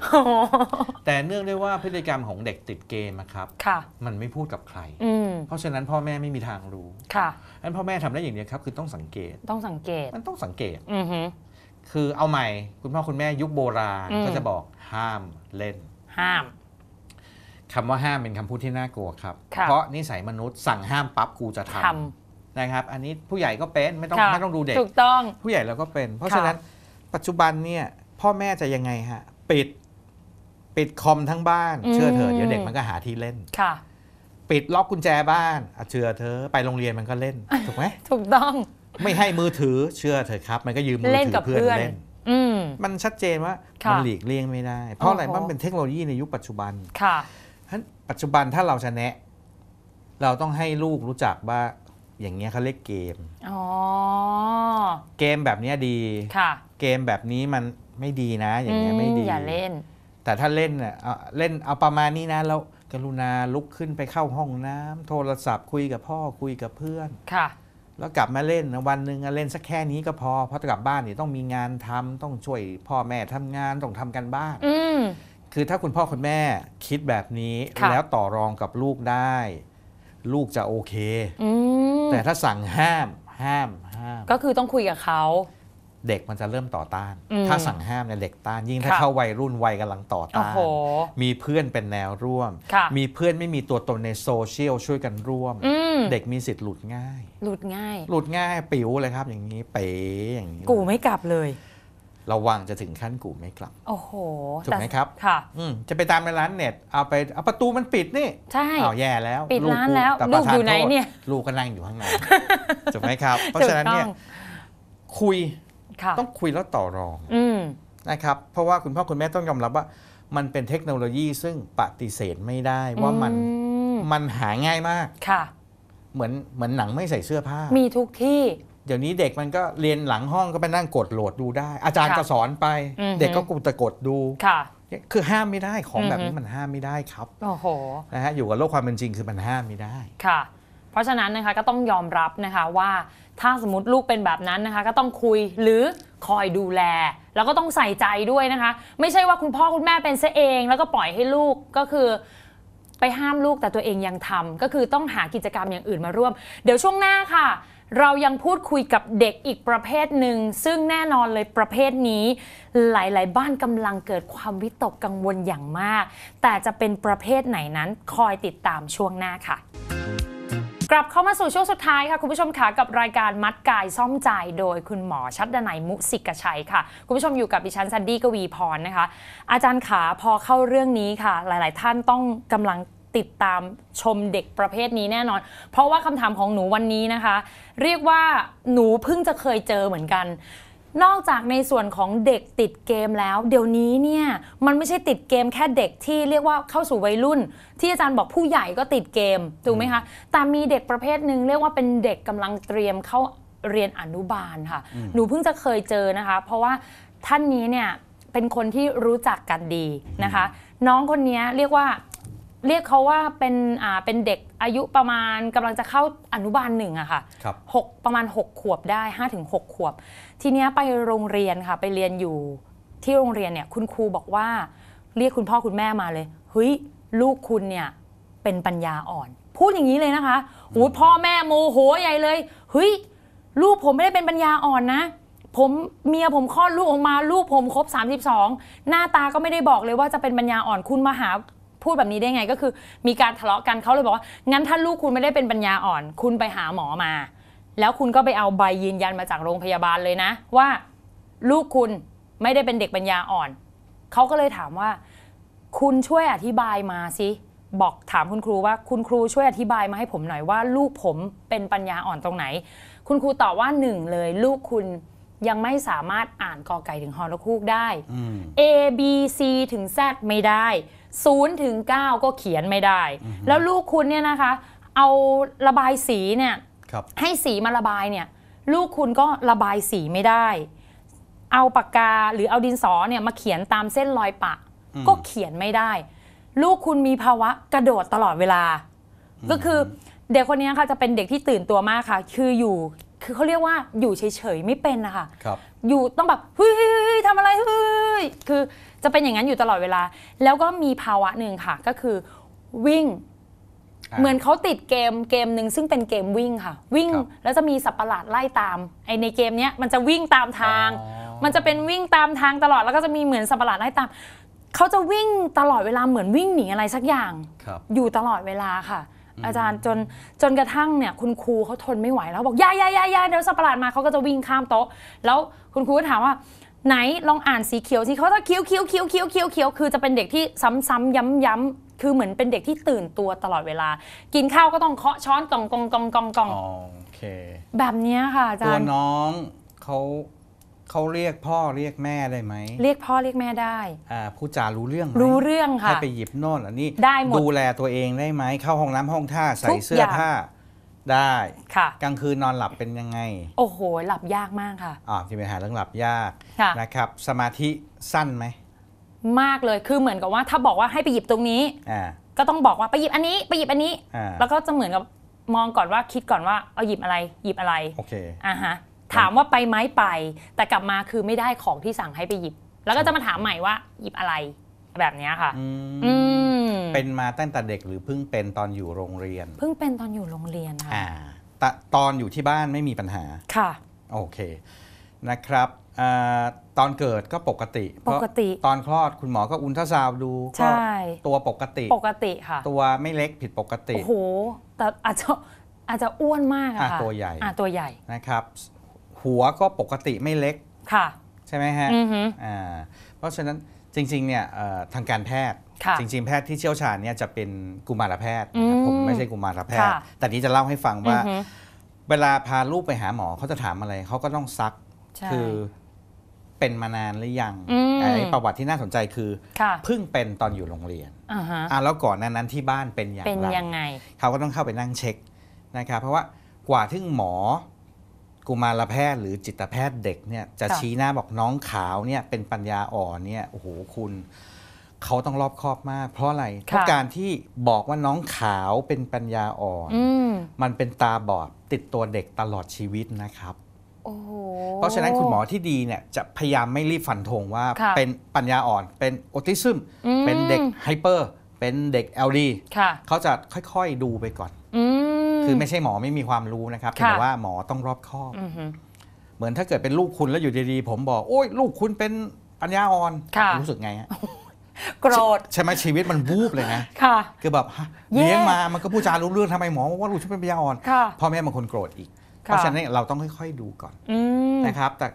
แต่เนื่องด้วยว่าพฤติกรรมของเด็กติดเกมครับ ค่ะ มันไม่พูดกับใครอืมเพราะฉะนั้นพ่อแม่ไม่มีทางรู้ค่ะงั้นพ่อแม่ทำได้อย่างเดียวครับคือต้องสังเกต ต้องสังเกตมันต้องสังเกตอือคือเอาใหม่ คุณพ่อคุณแม่ยุคโบราณก็จะบอกห้ามเล่น ห้ามคำว่าห้ามเป็นคำพูดที่น่ากลัวครับ เพราะนิสัยมนุษย์สั่งห้ามปั๊บกูจะทํทำนะครับอันนี้ผู้ใหญ่ก็เป็นไม่ต้องไม่ต้องดูเด็กถูกต้อง ผู้ใหญ่เราก็เป็น เพราะฉะนั้นปัจจุบันเนี่ย พ่อแม่จะยังไงฮะปิดปิดคอมทั้งบ้านเชื่อเธอเดี๋ยวเด็กมันก็หาที่เล่นค่ะ ปิดล็อกกุญแจบ้านเชื่อเธอไปโรงเรียนมันก็เล่นถูกไหมถูกต้อง ไม่ให้มือถือ เชื่อเธอครับ มันก็ยืมมือถือกับเพื่อนเล่นอืมันชัดเจนว่ามันหลีกเลี่ยงไม่ได้ เพราะอะไรมันเป็นเทคโนโลยีในยุคปัจจุบันค่ะฉะนั้น ปัจจุบันถ้าเราจะแนะ เราต้องให้ลูกรู้จักว่าอย่างเงี้ยเขาเรียกเกม เกมแบบเนี้ยดี เกมแบบนี้มันไม่ดีนะ อย่างเงี้ยไม่ดีอย่าเล่น แต่ถ้าเล่นเน่ยเล่นเอาประมาณนี้นะ แล้วกรุณาลุกขึ้นไปเข้าห้องน้ำ โทรศัพท์คุยกับพ่อคุยกับเพื่อนค่ะ แล้วกลับมาเล่นวันหนึ่งเล่นสักแค่นี้ก็พอเพราะกลับบ้านเนี่ยต้องมีงานทำต้องช่วยพ่อแม่ทำงาน ต้องทำกันบ้านอืคือถ้าคุณพ่อคุณแม่คิดแบบนี้แล้วต่อรองกับลูกได้ลูกจะโอเคอแต่ถ้าสั่งห้ามห้ามห้าม ก็คือต้องคุยกับเขา เด็กมันจะเริ่มต่อต้าน ถ้าสั่งห้ามเนี่ยเด็กต้าน ยิ่งถ้าเข้าวัยรุ่นวัยกำลังต่อต้านมีเพื่อนเป็นแนวร่วม มีเพื่อนไม่มีตัวตนในโซเชียลช่วยกันร่วมมเด็กมีสิทธิ์หลุดง่าย หลุดง่าย หลุดง่าย ปิ๋วเลยครับอย่างนี้เป๋อย่างนี้กูไม่กลับเลยระวังจะถึงขั้นกูไม่กลับ โอ้โห ถูกไหมครับ ค่ะอืมจะไปตามในร้านเน็ต เอาไปเอาประตูมันปิดนี่ ใช่เอาแย่แล้ว ปิดร้านแล้วลูกอยู่ไหนเนี่ย ลูกก็นั่งอยู่ข้างในถูกไหมครับ เพราะฉะนั้นเนี่ยคุย ต้องคุย แล้วต่อรองนะครับ เพราะว่าคุณพ่อคุณแม่ต้องยอมรับว่ามันเป็นเทคโนโลยีซึ่งปฏิเสธไม่ได้ ว่ามันมันหาง่ายมาก ค่ะ เหมือนเหมือนหนังไม่ใส่เสื้อผ้า มีทุกที่เดี๋ยวนี้เด็กมันก็เรียนหลังห้องก็ไปนั่งกดโหลดดูได้ อาจารย์ก็สอนไป เด็กก็กูตะกดดูค่ะ คือห้ามไม่ได้ของแบบนี้มันห้ามไม่ได้ครับโอ้โหนะฮะอยู่กับโลกความเป็นจริงคือมันห้ามไม่ได้ค่ะ เพราะฉะนั้นนะคะก็ต้องยอมรับนะคะว่า ถ้าสมมติลูกเป็นแบบนั้นนะคะ ก็ต้องคุยหรือคอยดูแล แล้วก็ต้องใส่ใจด้วยนะคะ ไม่ใช่ว่าคุณพ่อคุณแม่เป็นซะเอง แล้วก็ปล่อยให้ลูกก็คือ ไปห้ามลูกแต่ตัวเองยังทำ ก็คือต้องหากิจกรรมอย่างอื่นมาร่วมเดี๋ยวช่วงหน้าค่ะเรายังพูดคุยกับเด็กอีกประเภทหนึ่ง ซึ่งแน่นอนเลยประเภทนี้ หลาย ๆ บ้านกำลังเกิดความวิตกกังวลอย่างมาก แต่จะเป็นประเภทไหนนั้นคอยติดตามช่วงหน้าค่ะ กลับเข้ามาสู่ช่วงสุดท้ายค่ะคุณผู้ชมคาะกับรายการมัดกายซ่อมใจ โดย คุณหมอชัดดนัยมุสิกชัยค่ะ คุณผู้ชมอยู่กับดิฉันซันดี้กวีพรนะคะ อาจารย์ขาพอเข้าเรื่องนี้ค่ะ หลายๆ ท่านต้องกำลังติดตามชมเด็กประเภทนี้แน่นอน เพราะว่าคำถามของหนูวันนี้นะคะ เรียกว่า หนูเพิ่งจะเคยเจอเหมือนกัน นอกจากในส่วนของเด็กติดเกมแล้ว เดี๋ยวนี้เนี่ยมันไม่ใช่ติดเกมแค่เด็กที่เรียกว่าเข้าสู่วัยรุ่น ที่อาจารย์บอกผู้ใหญ่ก็ติดเกมถูกไหมคะแต่มีเด็กประเภทหนึ่งเรียกว่าเป็นเด็กกำลังเตรียมเข้าเรียนอนุบาลค่ะหนูเพิ่งจะเคยเจอนะคะ เพราะว่าท่านนี้เนี่ยเป็นคนที่รู้จักกันดีนะคะ น้องคนนี้เรียกว่าเรียกเขาว่าเป็นอ่าเป็นเด็กอายุประมาณกำลังจะเข้าอนุบาลหนึ่งอะค่ะ ครับหกประมาณ 6 ขวบได้5้าถึงหขวบ ทีเนี้ยไปโรงเรียนค่ะ ไปเรียนอยู่ที่โรงเรียนเนี่ยคุณครูบอกว่า เรียกคุณพ่อคุณแม่มาเลยเฮ้ยลูกคุณเนี่ยเป็นปัญญาอ่อน พูดอย่างนี้เลยนะคะหูพ่อแม่โมโหใหญ่เลยเฮ้ยลูกผมไม่ได้เป็นปัญญาอ่อนนะ ผมเมียผมคลอดลูกออกมา ลูกผมครบ 32 หน้าตาก็ไม่ได้บอกเลยว่าจะเป็นปัญญาอ่อนคุณมาหาพูดแบบนี้ได้ไงก็คือมีการทะเลาะกันเขาเลยบอกว่างั้นถ้าลูกคุณไม่ได้เป็นปัญญาอ่อน คุณไปหาหมอมา แล้วคุณก็ไปเอาใบยืนยันมาจากโรงพยาบาลเลยนะ ว่าลูกคุณไม่ได้เป็นเด็กปัญญาอ่อน เขาก็เลยถามว่า คุณช่วยอธิบายมาสิบอกถามคุณครูว่าคุณครูช่วยอธิบายมาให้ผมหน่อยว่าลูกผมเป็นปัญญาอ่อนตรงไหน คุณครูตอบว่าหนึ่งเลย ลูกคุณยังไม่สามารถอ่านกอไก่ถึงฮอลลูกได้ A B C ถึง Z ไม่ได้0ถึง9ก็เขียนไม่ได้ แล้วลูกคุณเนี่ยนะคะ เอาระบายสีเนี่ยให้สีมาระบายเนี่ย ลูกคุณก็ระบายสีไม่ได้ เอาปากกาหรือเอาดินสอเนี่ยมาเขียนตามเส้นรอยปะ ก็เขียนไม่ได้ ลูกคุณมีภาวะกระโดดตลอดเวลา ก็คือ เด็กคนนี้ค่ะจะเป็นเด็กที่ตื่นตัวมากค่ะ คืออยู่คือเขาเรียกว่าอยู่เฉยๆ ไม่เป็นนะคะคอยู่ต้องแบบเฮ้ยทำอะไรเฮ้ยคือจะเป็นอย่างนั้นอยู่ตลอดเวลา แล้วก็มีภาวะหนึ่งค่ะ ก็คือวิ่งเหมือนเขาติดเกมเกมหนึ่งซึ่งเป็นเกมวิ่งค่ะ วิ่งแล้วจะมีสับประหลาดไล่ตามไอในเกมเนี้ยมันจะวิ่งตามทาง มันจะเป็นวิ่งตามทางตลอด แล้วก็จะมีเหมือนสับประหลาดไล่ตามเขาจะวิ่งตลอดเวลาเหมือนวิ่งหนีอะไรสักอย่าง อยู่ตลอดเวลาค่ะ อาจารย์จนจนกระทั่งเนี่ย คุณครูเขาทนไม่ไหวแล้ว บอกยายายายาเดี๋ยวสับประหลาดมาเขาก็จะวิ่งข้ามโต๊ะ แล้วคุณครูก็ถามว่าไหนลองอ่านสีเขียวสิเขาจะเขียวเขียวเขียวเขียวเขียวเขียวคือจะเป็นเด็กที่ซ้ำๆย้ำๆคือเหมือนเป็นเด็กที่ตื่นตัวตลอดเวลา กินข้าวก็ต้องเคาะช้อนกองกองกองกองกองโอเคแบบนี้ค่ะอาจารย์ตัวน้องเขาเขาเรียกพ่อเรียกแม่ได้ไหมเรียกพ่อเรียกแม่ได้อ่าผู้จารู้เรื่องรู้เรื่องค่ะให้ไปหยิบโน่นอันนี้ได้หมดดูแลตัวเองได้ไหมเข้าห้องน้ำห้องท่าใส่เสื้อผ้าได้ค่ะกลางคืนนอนหลับเป็นยังไง โอ้โหหลับยากมากค่ะ อ๋อที่ปัญหาเรื่องหลับยากะนะครับสมาธิสั้นไหม มากเลยคือเหมือนกับว่าถ้าบอกว่าให้ไปหยิบตรงนี้อ่าก็ต้องบอกว่าไปหยิบอันนี้ไปหยิบอันนี้ แล้วก็จะเหมือนกับมองก่อนว่าคิดก่อนว่าเอาหยิบอะไรหยิบอะไรโอเคอ่าฮะถามว่าไปไหมไป แต่กลับมาคือไม่ได้ของที่สั่งให้ไปหยิบ แล้วก็จะมาถามใหม่ว่าหยิบอะไรแบบนี้ค่ะอืมเป็นมาตั้งแต่เด็กหรือเพิ่งเป็นตอนอยู่โรงเรียน เพิ่งเป็นตอนอยู่โรงเรียนค่ะอ่าตตอนอยู่ที่บ้านไม่มีปัญหา ค่ะ โอเค นะครับอตอนเกิดก็ปกติปกติ ตอนคลอดคุณหมอก็อุลตราซาวดูใช่ตัวปกติ ปกติค่ะ ตัวไม่เล็กผิดปกติ โอ้โห แต่อาจจะอาจจะอ้วนมากอะค่ะตัวใหญ่ตัวใหญ่ นะครับ หัวก็ปกติไม่เล็ก ค่ะ ใช่ไหมฮะอือฮึอ่าเพราะฉะนั้นจริงๆ เนี่ยทางการแพทย์ จริง ๆ แพทย์ที่เชี่ยวชาญเนี่ยจะเป็นกุมารแพทย์นะครับผมไม่ใช่กุมารแพทย์ แต่นี้จะเล่าให้ฟังว่า เวลาพาลูกไปหาหมอเขาจะถามอะไร เขาก็ต้องซัก คือเป็นมานานหรือยัง ไอ้ประวัติที่น่าสนใจคือ เพิ่งเป็นตอนอยู่โรงเรียนอ่าแล้วก่อนนั้นนั้นที่บ้านเป็นอย่างไรเขาก็ต้องเข้าไปนั่งเช็คนะครับ เพราะว่ากว่าที่หมอกุมารแพทย์ หรือจิตแพทย์เด็กเนี่ยจะชี้หน้าบอกน้องขาวเนี่ยเป็นปัญญาอ่อนเนี่ยโอ้โห คุณเขาต้องรอบคอบมากเพราะอะไรเพราะการที่บอกว่าน้องขาวเป็นปัญญาอ่อนมันเป็นตาบอดติดตัวเด็กตลอดชีวิตนะครับเพราะฉะนั้นคุณหมอที่ดีเนี่ยจะพยายามไม่รีบฟันธงว่าเป็นปัญญาอ่อนเป็นออทิซึมเป็นเด็กไฮเปอร์เป็นเด็กเอลดีเขาจะค่อยๆดูไปก่อนคือไม่ใช่หมอไม่มีความรู้นะครับแต่ว่าหมอต้องรอบคอบเหมือนถ้าเกิดเป็นลูกคุณแล้วอยู่ดีๆผมบอก โอ้ยลูกคุณเป็นปัญญาอ่อนรู้สึกไงฮะโกรธใช่ไหมชีวิตมันวูบเลยนะค่ะคือแบบเลี้ยงมามันก็พูดจารู้เรื่องทำไมหมอว่าลูกฉันเป็นปัญญาอ่อนพ่อแม่บางคนโกรธอีกเพราะฉะนั้นเราต้องค่อยๆดูก่อนนะครับ แต่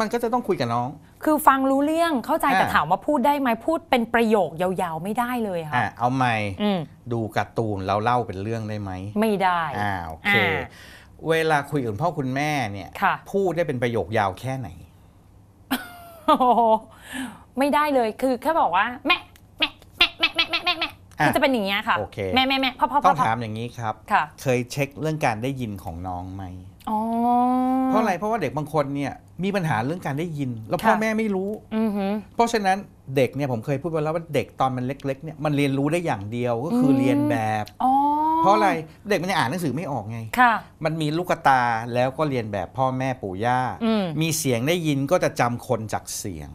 มันก็จะต้องคุยกับน้องคือฟังรู้เรื่องเข้าใจแต่ถามว่าพูดได้ไหมพูดเป็นประโยคยาว ๆไม่ได้เลยค่ะเอาใหม่ดูการ์ตูนเราเล่าเป็นเรื่องได้ไหมไม่ได้อ่าโอเคเวลาคุยกับพ่อคุณแม่เนี่ยพูดได้เป็นประโยคยาวแค่ไหน ไม่ได้เลยคือแค่บอกว่าแม่แม่แม่แม่แม่แม่แม่แม่จะเป็นอย่างเงี้ยค่ะแม่แม่แม่พ่อพ่อต้องถามอย่างนี้ครับเคยเช็คเรื่องการได้ยินของน้องไหมเพราะอะไรเพราะว่าเด็กบางคนเนี่ย มีปัญหาเรื่องการได้ยิน แล้วพ่อแม่ไม่รู้เพราะฉะนั้นเด็กเนี่ยผมเคยพูดไปแล้วว่าเด็กตอนมันเล็กๆเนี่ยมันเรียนรู้ได้อย่างเดียวก็คือเรียนแบบเพราะอะไร เด็กมันจะอ่านหนังสือไม่ออกไงมันมีลูกตาแล้วก็เรียนแบบพ่อแม่ปู่ย่า มีเสียงได้ยินก็จะจำคนจากเสียง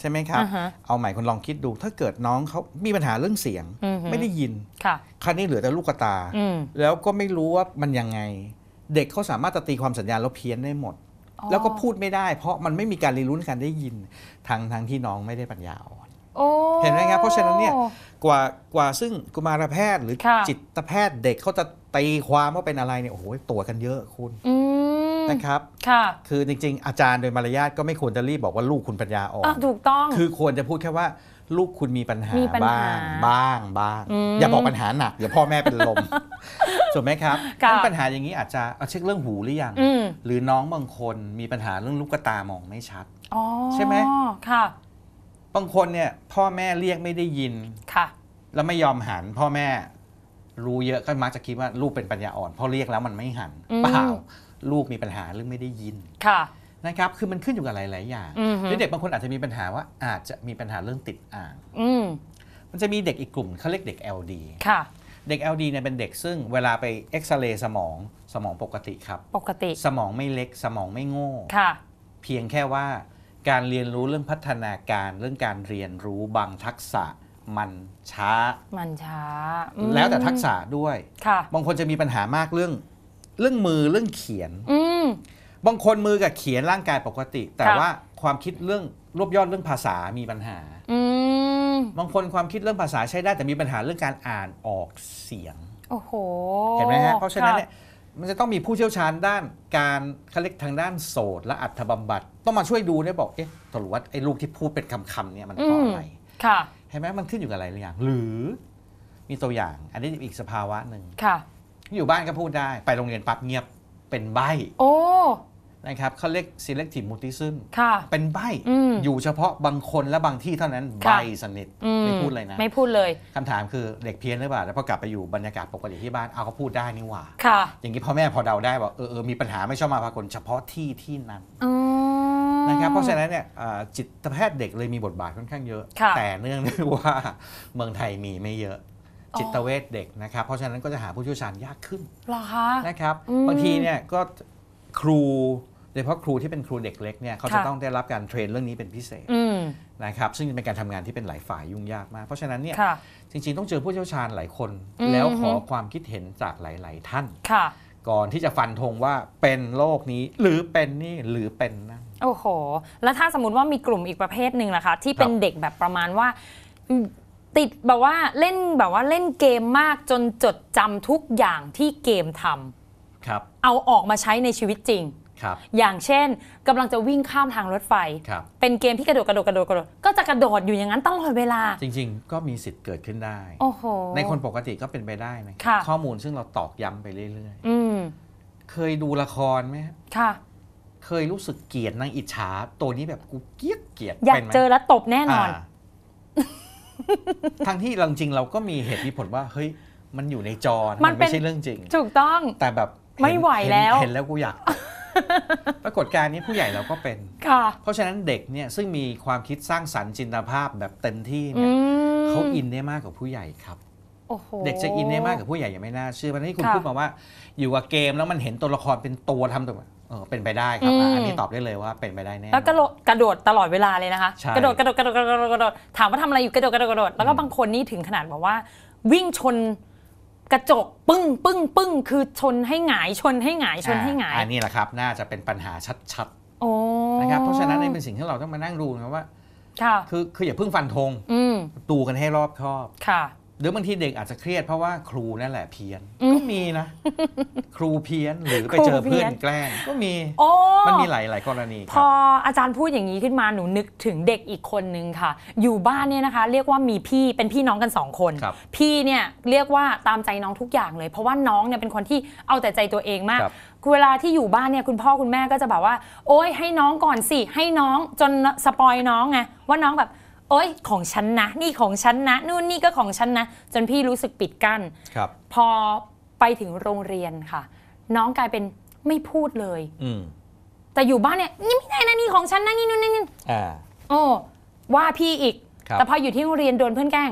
ใช่ไหมครับเอาใหม่คนลองคิดดูถ้าเกิดน้องเขามีปัญหาเรื่องเสียงไม่ได้ยินครั้นี้เหลือแต่ลูกตา แล้วก็ไม่รู้ว่ามันยังไงเด็กเขาสามารถจะตีความสัญญาณแล้วเพี้ยนได้หมด แล้วก็พูดไม่ได้ เพราะมันไม่มีการเรียนรู้นการได้ยินทางทางที่น้องไม่ได้ปัญญาออเห็นไหมครับ เพราะฉะนั้นเนี่ยกว่ากว่าซึ่งกุมารแพทย์หรือ จิตแพทย์เด็กเขาจะตีความว่าเป็นอะไรเนี่ยโอ้โหตัวกันเยอะคุณนะครับค่ะ คือจริงๆอาจารย์โดยมารยาทก็ไม่ควรจะรีบบอกว่าลูกคุณปัญญาอ่อนถูกต้องคือควรจะพูดแค่ว่าลูกคุณมีปัญหาบ้างบ้าง บ้างออย่าบอกปัญหาหนักอย่าพ่อแม่เป็นลมถูกไหมครับถ้าปัญหาอย่างนี้อาจจะเอาเช็คเรื่องหูหรือยัง หรือน้องบางคนมีปัญหาเรื่องลูกตามองไม่ชัดใช่ไหมค่ะ บางคนเนี่ย พ่อแม่เรียกไม่ได้ยินค่ะ แล้วไม่ยอมหัน พ่อแม่รู้เยอะก็มักจะคิดว่าลูกเป็นปัญญาอ่อน พ่อเรียกแล้วมันไม่หันเปล่าลูกมีปัญหาเรื่องไม่ได้ยินค่ะนะครับ คือมันขึ้นอยู่กับหลายๆ อย่างเด็กบางคนอาจจะมีปัญหาว่า อาจจะมีปัญหาเรื่องติดอ่างมันจะมีเด็กอีกกลุ่มเขาเรียกเด็ก LD ค่ะ เด็ก LD เนี่ยเป็นเด็กซึ่ง เวลาไปเอ็กซเรย์สมองสมองปกติครับ ปกติ สมองไม่เล็กสมองไม่โง่ค่ะ เพียงแค่ว่า การเรียนรู้เรื่องพัฒนาการ เรื่องการเรียนรู้บางทักษะ มันช้า มันช้า แล้วแต่ทักษะด้วยบางคนจะมีปัญหามากเรื่อง เรื่องมือเรื่องเขียนบางคนมือกับเขียนร่างกายปกติ แต่ว่าความคิดเรื่องรวบยอดเรื่องภาษามีปัญหาบางคนความคิดเรื่องภาษาใช้ได้แต่มีปัญหาเรื่องการอ่านออกเสียงโอ้โหเห็นไหมฮะเพราะฉะนั้นเนี่ยมันจะต้องมีผู้เชี่ยวชาญด้านการเาเล็กทางด้านโสดและอัตบำบัดต้องมาช่วยดูเนี่ยบอกเอ๊ะตรวจไอ้ลูกที่พูดเป็นคำๆเนี่ยมันเพราะอะไรเห็นไหมมันขึ้นอยู่กับอะไรหรือยาง หรือ มีตัวอย่างอันนี้อีกสภาวะหนึ่ง่อยู่บ้านก็พูดได้ ไปโรงเรียนปั๊บเงียบเป็นใบโอ้นะครับเขาเรียก selective mutism ค่ะ เป็นใบออยู่เฉพาะบางคนและบางที่เท่านั้นใบสนิท ไม่พูดเลยนะไม่พูดเลยคำถามคือเด็กเพี้ยนหรือเปล่าแล้วพอกลับไปอยู่บรรยากาศปกติที่บ้านเอาเขาพูดได้นี่หว่าค่ะ อย่างนี้พ่อแม่พอเดาได้ว่าเออเออมีปัญหาไม่ชอบมาพากลเฉพาะที่ที่นั้นนะครับเพราะฉะนั้นเนี่ยจิตแพทย์เด็กเลยมีบทบาทค่อนข้างเยอะ แต่เนื่องด้วยว่าเมืองไทยมีไม่เยอะจิตเวชเด็กนะครับ เพราะฉะนั้นก็จะหาผู้เชี่ยวชาญยากขึ้นหรอคะนะครับบางทีเนี่ยก็ครูโดยเฉพาะครูที่เป็นครูเด็กเล็กเนี่ยเขาจะต้องได้รับการเทรนเรื่องนี้เป็นพิเศษนะครับซึ่งเป็นการทำงานที่เป็นหลายฝ่ายยุ่งยากมาก เพราะฉะนั้นเนี่ยจริงๆ ต้องเจอผู้เชี่ยวชาญหลายคน แล้วขอความคิดเห็นจากหลาย ๆท่านก่อนที่จะฟันธงว่าเป็นโรคนี้หรือเป็นนี่หรือเป็นนั่นโอ้โหแล้วถ้าสมมติว่ามีกลุ่มอีกประเภทหนึ่งล่ะคะ ที่เป็นเด็กแบบประมาณว่าติดแบบว่าเล่นแบบว่าเล่นเกมมากจนจดจำทุกอย่างที่เกมทำครับ เอาออกมาใช้ในชีวิตจริง ครับ อย่างเช่น กำลังจะวิ่งข้ามทางรถไฟเป็นเกมที่กระโดดกระโดดกระโดดกระโดดก็จะกระโดดอยู่อย่างนั้นตลอดเวลา จริงๆ ก็มีสิทธิ์เกิดขึ้นได้โอ้โหในคนปกติก็เป็นไปได้นะข้อมูลซึ่งเราตอกย้ำไปเรื่อยๆเคยดูละครไหมค่ะ เคยรู้สึกเกลียดนางอิจฉา ตัวนี้แบบกูเกลียดเกลียดอยากเจอแล้วตบแน่นอนทั้งที่เรจริงเราก็มีเหตุมีผลว่าเฮ้ยมันอยู่ในจอนมันไม่ใช่เรื่องจริงถูกต้องแต่แบบไม่ไหวแล้ว เห็นแล้วกูอยากปรากฏการณ์นี้ผู้ใหญ่เราก็เป็นเพราะฉะนั้นเด็กเนี่ยซึ่งมีความคิดสร้างสรรค์จินตภาพแบบเต็มที่เนี่ยเขาอินได้มากกว่าผู้ใหญ่ครับ เด็กจะอินได้มากกว่าผู้ใหญ่ยังไม่น่าเชื่อเพราะนี่คุณพูดมาว่าอยู่กับเกมแล้วมันเห็นตัวละครเป็นตัวทำตัวเออเป็นไปได้ครับอันนี้ตอบได้เลยว่าเป็นไปได้แน่แล้วกระโดดกระโดดตลอดเวลาเลยนะคะกระโดดกระโดดกระโดดกระโดดกระโดดถามว่าทำอะไรอยู่กระโดดกระโดดกระโดดแล้วก็บางคนนี่ถึงขนาดบอกว่าวิ่งชนกระจกปึ้งปึ้งปึ้ง คือชนให้หงายชนให้หงายชนให้หงายอันนี้แหละครับ น่าจะเป็นปัญหาชัดๆนะครับเพราะฉะนั้นนี่เป็นสิ่งที่เราต้องมานั่งดูนะว่าคือคืออย่าเพิ่งฟันธงดูกันให้รอบคอบค่ะหรือบางทีเด็กอาจจะเครียดเพราะว่าครูนั่นแหละเพี้ยน ก็มีนะ ครูเพี้ยนหรือไปเจอเพื่อนแกล้งก็มีมันมีหลายหลายกรณีพออาจารย์พูดอย่างนี้ขึ้นมาหนูนึกถึงเด็กอีกคนนึงค่ะ อยู่บ้านเนี่ยนะคะ เรียกว่ามีพี่เป็นพี่น้องกันสองคน พี่เนี่ยเรียกว่าตามใจน้องทุกอย่างเลย เพราะว่าน้องเนี่ยเป็นคนที่เอาแต่ใจตัวเองมากเวลาที่อยู่บ้านเนี่ยคุณพ่อคุณแม่ก็จะแบบว่า โอ้ยให้น้องก่อนสิให้น้องจนสปอยน้องไงว่าน้องแบบโอ๊ยของฉันนะนี่ของฉันนะนู่นนี่ก็ของฉันนะ จนพี่รู้สึกปิดกัน้นครับ พอไปถึงโรงเรียนค่ะ น้องกลายเป็นไม่พูดเลยอืแต่อยู่บ้านเนี่ยนี่ไม่ได้นะนี่ของฉันนะนี่นู่นนี่นี่อ่าโอ้ว่าพี่อีก แต่พออยู่ที่โรงเรียนโดนเพื่อนแกล้ง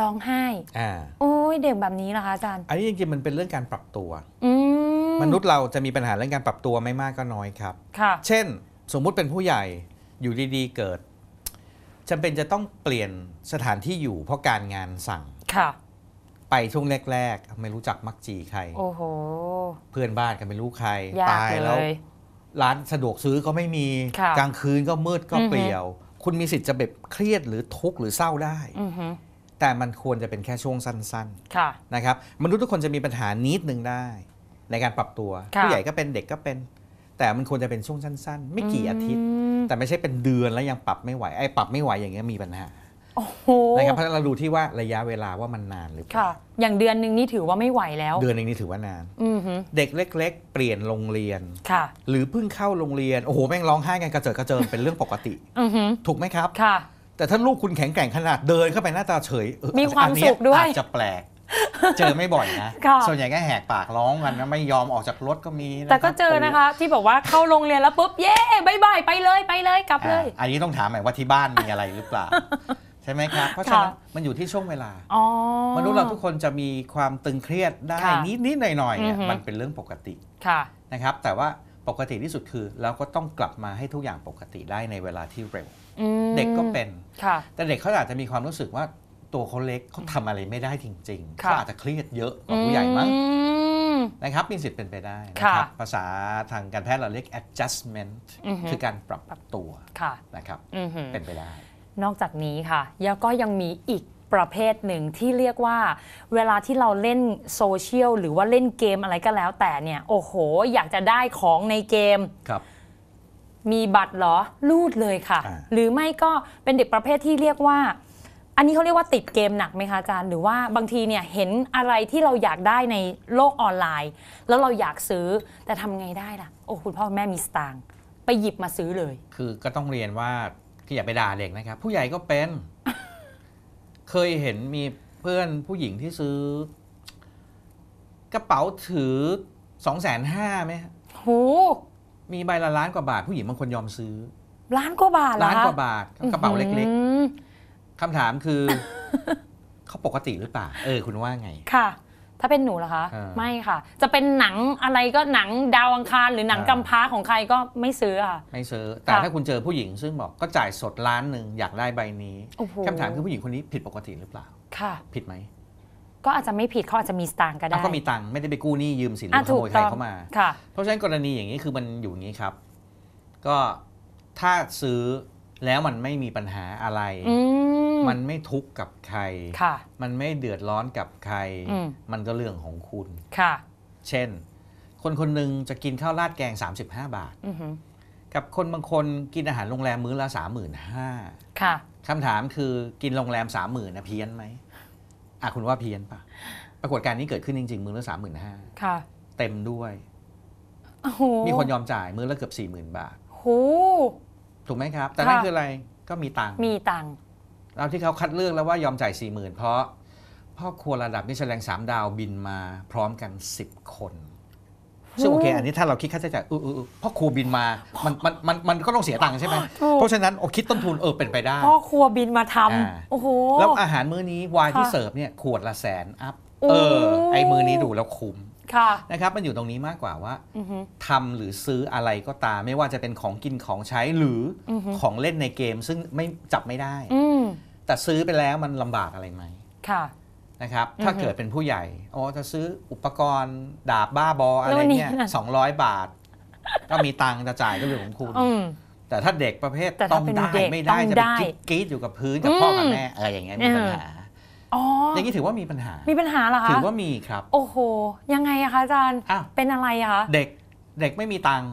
ร้องไห้อ่าโอ้ยเด็กแบบนี้เหรอคะอาจารย์ อันนี้จริงๆมันเป็นเรื่องการปรับตัวอืมมนุษย์เราจะมีปัญหาเรื่องการปรับตัวไม่มากก็น้อยครับค่ะเช่น สมมุติเป็นผู้ใหญ่อยู่ดีๆเกิดจาเป็นจะต้องเปลี่ยนสถานที่อยู่เพราะการงานสั่ง ค่ะ ไปช่วงแรกๆ ไม่รู้จักมักจีใคร โอ้โหเพื่อนบ้านก็ไม่รู้ใคร ตายแล้ว ร้านสะดวกซื้อก็ไม่มี กลางคืนก็มืดก็เปลี่ยว คุณมีสิทธิ์จะแบบเครียดหรือทุกข์หรือเศร้าได้อแต่มันควรจะเป็นแค่ช่วงสั้นๆะนะครับมนุษย์ทุกคนจะมีปัญหานิดนึงได้ ในการปรับตัวผู้ใหญ่ก็เป็นเด็กก็เป็นแต่มันควรจะเป็นช่วงสั้น ๆ ไม่กี่อาทิตย์ แต่ไม่ใช่เป็นเดือนแล้วยังปรับไม่ไหว ไอ้ปรับไม่ไหวอย่างเงี้ยมีปัญหานะครับ เพราะเราดูที่ว่าระยะเวลาว่ามันนานหรือเปล่าอย่างเดือนหนึ่งนี่ถือว่าไม่ไหวแล้ว เดือนหนึ่งนี่ถือว่านานเด็กเล็กๆ เปลี่ยนโรงเรียนค่ะ หรือเพิ่งเข้าโรงเรียน โอ้โห แม่งร้องไห้กันกระเจิดกระเจิงเป็นเรื่องปกติถูกไหมครับค่ะ แต่ถ้าลูกคุณแข็งแกร่งขนาดเดินเข้าไปหน้าตาเฉย มีความสุขด้วยอาจจะแปลกเจอไม่บ่อยนะ ส่วนใหญ่ก็แหกปากร้องกันนะไม่ยอมออกจากรถก็มี แต่ก็เจอนะคะที่บอกว่าเข้าโรงเรียนแล้วปุ๊บเย้บายบายไปเลยไปเลยกลับเลย อันนี้ต้องถามหน่อยว่าที่บ้านมีอะไรหรือเปล่า ใช่ไหมครับเพราะฉะนั้นมันอยู่ที่ช่วงเวลามนุษย์เราทุกคนจะมีความตึงเครียดได้นิดนิดหน่อยหน่อยๆเนี่ยมันเป็นเรื่องปกติค่ะนะครับ แต่ว่าปกติที่สุดคือ เราก็ต้องกลับมาให้ทุกอย่างปกติได้ในเวลาที่เร็วเด็กก็เป็นแต่เด็กเขาอาจจะมีความรู้สึกว่าตัวเขาเล็กเขาทำอะไรไม่ได้จริงๆค่เขาอาจจะเครียดเยอะกว่าผู้ใหญ่มั้งนะครับ มีสิทธิ์เป็นไปได้นะครับภาษาทางการแพทย์เราเรียก adjustment คือการปรับตัวะนะครับเป็นไปได้ นอกจากนี้ค่ะ แล้วก็ยังมีอีกประเภทหนึ่งที่เรียกว่า เวลาที่เราเล่นโซเชียลหรือว่าเล่นเกมอะไรก็แล้ว แต่เนี่ยโอ้โห อยากจะได้ของในเกม ครับมีบัตรหรอลูดเลยค่ะ หรือไม่ก็เป็นเด็กประเภทที่เรียกว่าอันนี้เขาเรียกว่าติดเกมหนักไหมคะอาจารย์ หรือว่าบางทีเนี่ยเห็นอะไรที่เราอยากได้ในโลกออนไลน์ แล้วเราอยากซื้อแต่ทำไงได้ล่ะ โอ้คุณพ่อแม่มีสตางค์ไปหยิบมาซื้อเลย คือก็ต้องเรียนว่าคืออย่าไปด่าเด็กนะครับ ผู้ใหญ่ก็เป็นเคยเห็นมีเพื่อนผู้หญิงที่ซื้อกระเป๋าถือสองแสนห้าไหมฮะหมีใบละล้านกว่าบาท ผู้หญิงบางคนยอมซื้อล้านกว่าบาทล้านกว่าบาทกระเป๋าเล็กๆคำถามคือ เขาปกติหรือเปล่าเออคุณว่าไงค่ะ ถ้าเป็นหนูเหรอคะอไม่ค่ะ จะเป็นหนังอะไรก็หนังดาวอังคารหรือหนังอกำพร้าของใครก็ไม่ซื้อค่ะไม่ซื้อแต่ถ้าคุณเจอผู้หญิงซึ่งบอกก็จ่ายสดล้านหนึ่งอยากได้ใบนี้ คำถามคือผู้หญิงคนนี้ ผิดปกติหรือเปล่า ค่ะ ผิดไหมก็อาจจะไม่ผิดเขาอาจจะมีสตางค์ก็ได้เขาก็มีตังค์ไม่ได้ไปกู้หนี้ยืมสินหรือะขโมยใครเข้ามาค่ะ เพราะฉะนั้นกรณีอย่างนี้คือมันอยู่อย่างนี้ครับ ก็ถ้าซื้อแล้วมันไม่มีปัญหาอะไรอืมันไม่ทุกข์กับใคร มันไม่เดือดร้อนกับใคร มันก็เรื่องของคุณ ค่ะ เช่น คนคนหนึ่งจะกินข้าวราดแกง 35 บาท กับคนบางคนกินอาหารโรงแรมมื้อละ 3 5มหมค่ะคำถามคือกินโรงแรม 30,000นะเพี้ยนไหมอ่ะคุณว่าเพี้ยนปะปรากฏการณ์นี้เกิดขึ้นจริงๆมื้อละสามหมื่นห้าเต็มด้วยมีคนยอมจ่ายมื้อละเกือบสี่หมื่นบาทถูกไหมครับ แต่นั่นคืออะไร ก็มีตัง มีตังามที่เขาคัดเลือกแล้วว่ายอมจ่าย4 0,000 เพราะพ่อครัวระดับมิชลินสามดาวบินมาพร้อมกัน 10 คน ซึ่งโอเคอันนี้ถ้าเราคิดค่าใช้จ่ายเอเอพ่อครัวบินมา มันมันมันมันก็ต้องเสียตังค์ใช่ไหมเพราะฉะนั้นโอคิดต้นทุนเออเป็นไปได้ พ่อครัวบินมาทำโอ้โห แล้วอาหารมื้อนี้วายที่เสิร์ฟเนี่ยขวดละแสนอัพเออ ไอ้มื้อนี้ดูแล้วคุ้มนะครับ มันอยู่ตรงนี้มากกว่าว่าทำหรือซื้ออะไรก็ตาม ไม่ว่าจะเป็นของกินของใช้หรือของเล่นในเกมซึ่งไม่จับไม่ได้แต่ซื้อไปแล้วมันลำบากอะไรไหม ค่ะ นะครับ ถ้าเกิดเป็นผู้ใหญ่โอ้จะซื้ออุปกรณ์ ดาบบ้าบออะไรเนี่ยสองร้อยบาท ก็มีตังค์จะจ่ายก็เรื่องของคุณ แต่ถ้าเด็กประเภทต้องได้ไม่ได้ จะไปกี๊ดกี๊อยู่กับพื้นกับพ่อกับแม่อะไรอย่างเงี้ยมีปัญหา อ๋อ อย่างนี้ถือว่ามีปัญหา มีปัญหาเหรอคะ ถือว่ามีครับ โอ้โห ยังไงอะคะอาจารย์ เป็นอะไรอะคะ เด็ก เด็กไม่มีตังค์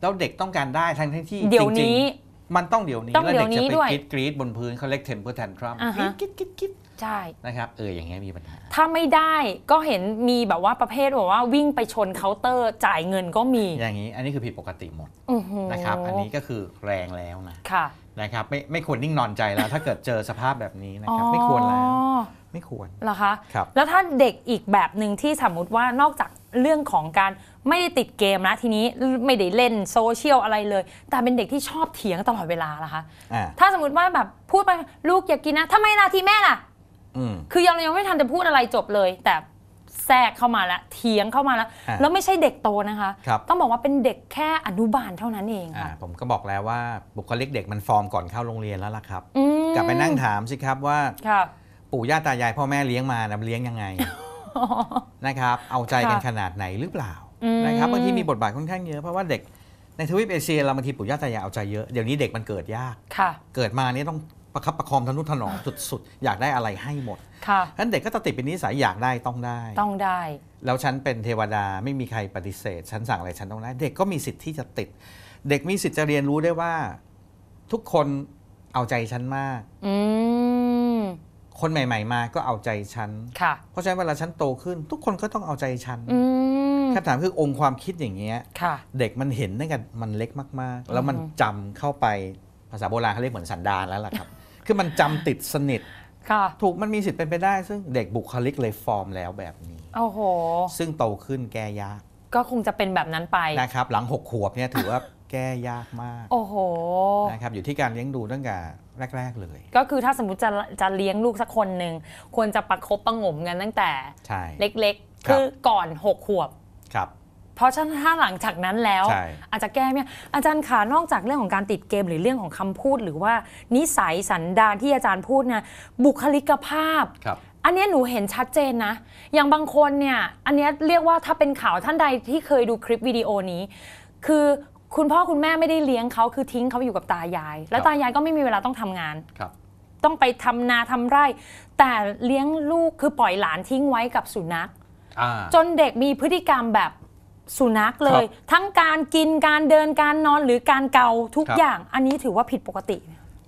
แล้วเด็กต้องการได้ทั้งที่เดี๋ยวจริงนี้ๆมันต้องเดี๋ยวนี้แล้วเดี๋็ยกวนี้จะไปด้วยกรีดกรีดบนพื้นเขาเรียกเทมเพอร์แทนทรัมอ่กรีดกรีดกรีดใช่นะครับเอออย่างเงี้ยมีปัญหา ถ้าไม่ได้ก็เห็นมีแบบว่าประเภทแบบว่าวิ่งไปชนเคาน์เตอร์จ่ายเงินก็มีอย่างนี้อันนี้คือผิดปกติหมดนะครับอันนี้ก็คือแรงแล้วนะค่ะนะครับไม่ไม่ควรนิ่งนอนใจแล้ว ถ้าเกิดเจอสภาพแบบนี้นะครับไม่ควรแล้วไม่ควรเหรอคะครับแล้วถ้าเด็กอีกแบบหนึ่งที่สมมติว่านอกจากเรื่องของการไม่ได้ติดเกมนะ ทีนี้ไม่ได้เล่นโซเชียลอะไรเลย แต่เป็นเด็กที่ชอบเถียงตลอดเวลาล่ะคะถ้าสมมติว่าแบบพูดไปลูกอยากกินนะทำไมนาทีแม่ล่ะคือยังยังไม่ทันจะพูดอะไรจบเลยแต่แทรกเข้ามาแล้วเถียงเข้ามาแล้ว แล้วไม่ใช่เด็กโตนะคะคต้องบอกว่าเป็นเด็กแค่อนุบาลเท่านั้นเองอผมก็บอกแล้วว่าบุคลิกเด็กมันฟอร์มก่อนเข้าโรงเรียนแล้วล่ะครับ กลับไปนั่งถามสิครับว่าปู่ย่าตายายพ่อแม่เลี้ยงมานะเลี้ยงยังไงนะครับเอาใจกันขนาดไหนหรือเปล่านะครับบางทีมีบทบาทค่อนข้างเยอะเพราะว่าเด็กในทวีปเอเชีย เราบางทีปู่ย่าตายายเอาใจเยอะ เดี๋ยวนี้เด็กมันเกิดยากค่ะ เกิดมาเนี่ยต้องประคับประคองทนุถนอมสุด ๆ อยากได้อะไรให้หมด ค่ะฉะนั้นเด็กก็จะติดเป็นนิสัย อยากได้ต้องได้ ต้องได้ แล้วฉันเป็นเทวดาไม่มีใครปฏิเสธฉันสั่งอะไรฉันต้องได้เด็กก็มีสิทธิ์ที่จะติด เด็กมีสิทธิ์จะเรียนรู้ได้ว่า ทุกคนเอาใจฉันมากคนใหม่ๆมาก็เอาใจฉันเพราะฉะนั้นเวลาฉันโตขึ้น ทุกคนก็ต้องเอาใจฉันคำถามคือองค์ความคิดอย่างเงี้ยเด็กมันเห็นได้กันมันเล็กมาก ๆ แล้วมันจำเข้าไปภาษาโบราณเขาเรียกเหมือนสันดานแล้วล่ะครับคือมันจำติดสนิท ค่ะ ถูกมันมีสิทธิ์เป็นไปได้ ซึ่งเด็กบุคลิกเลยฟอร์มแล้วแบบนี้ โอ้โห ซึ่งโตขึ้นแก้ยาก ก็คงจะเป็นแบบนั้นไป นะครับ หลังหกขวบเนี่ย ถือว่าแก้ยากมาก โอ้โห นะครับอยู่ที่การเลี้ยงดูตั้งแต่แรก ๆ เลย ก็คือถ้าสมมติจะจะเลี้ยงลูกสักคนหนึ่ง ควรจะประคบประงมกันตั้งแต่ใช่เล็กๆคคือก่อนหกขวบ ครับเพราะฉะนั้นถ้าหลังจากนั้นแล้ว อาจจะแก้เนี่ยอาจารย์ขานอกจากเรื่องของการติดเกมหรือเรื่องของคำพูดหรือว่า นิสัยสันดานที่อาจารย์พูดนะบุคลิกภาพครับอันนี้หนูเห็นชัดเจนนะ อย่างบางคนเนี่ยอันนี้เรียกว่าถ้าเป็นข่าวท่านใดที่เคยดูคลิปวิดีโอนี้ คือคุณพ่อคุณแม่ไม่ได้เลี้ยงเขาคือทิ้งเขาอยู่กับตายาย แล้วตายายก็ไม่มีเวลาต้องทำงานครับต้องไปทำนาทำไร่ แต่เลี้ยงลูกคือปล่อยหลานทิ้งไว้กับสุนัขจนเด็กมีพฤติกรรมแบบสุนัขเลย ทั้งการกินการเดินการนอนหรือการเกาทุกอย่างอันนี้ถือว่าผิดปกติ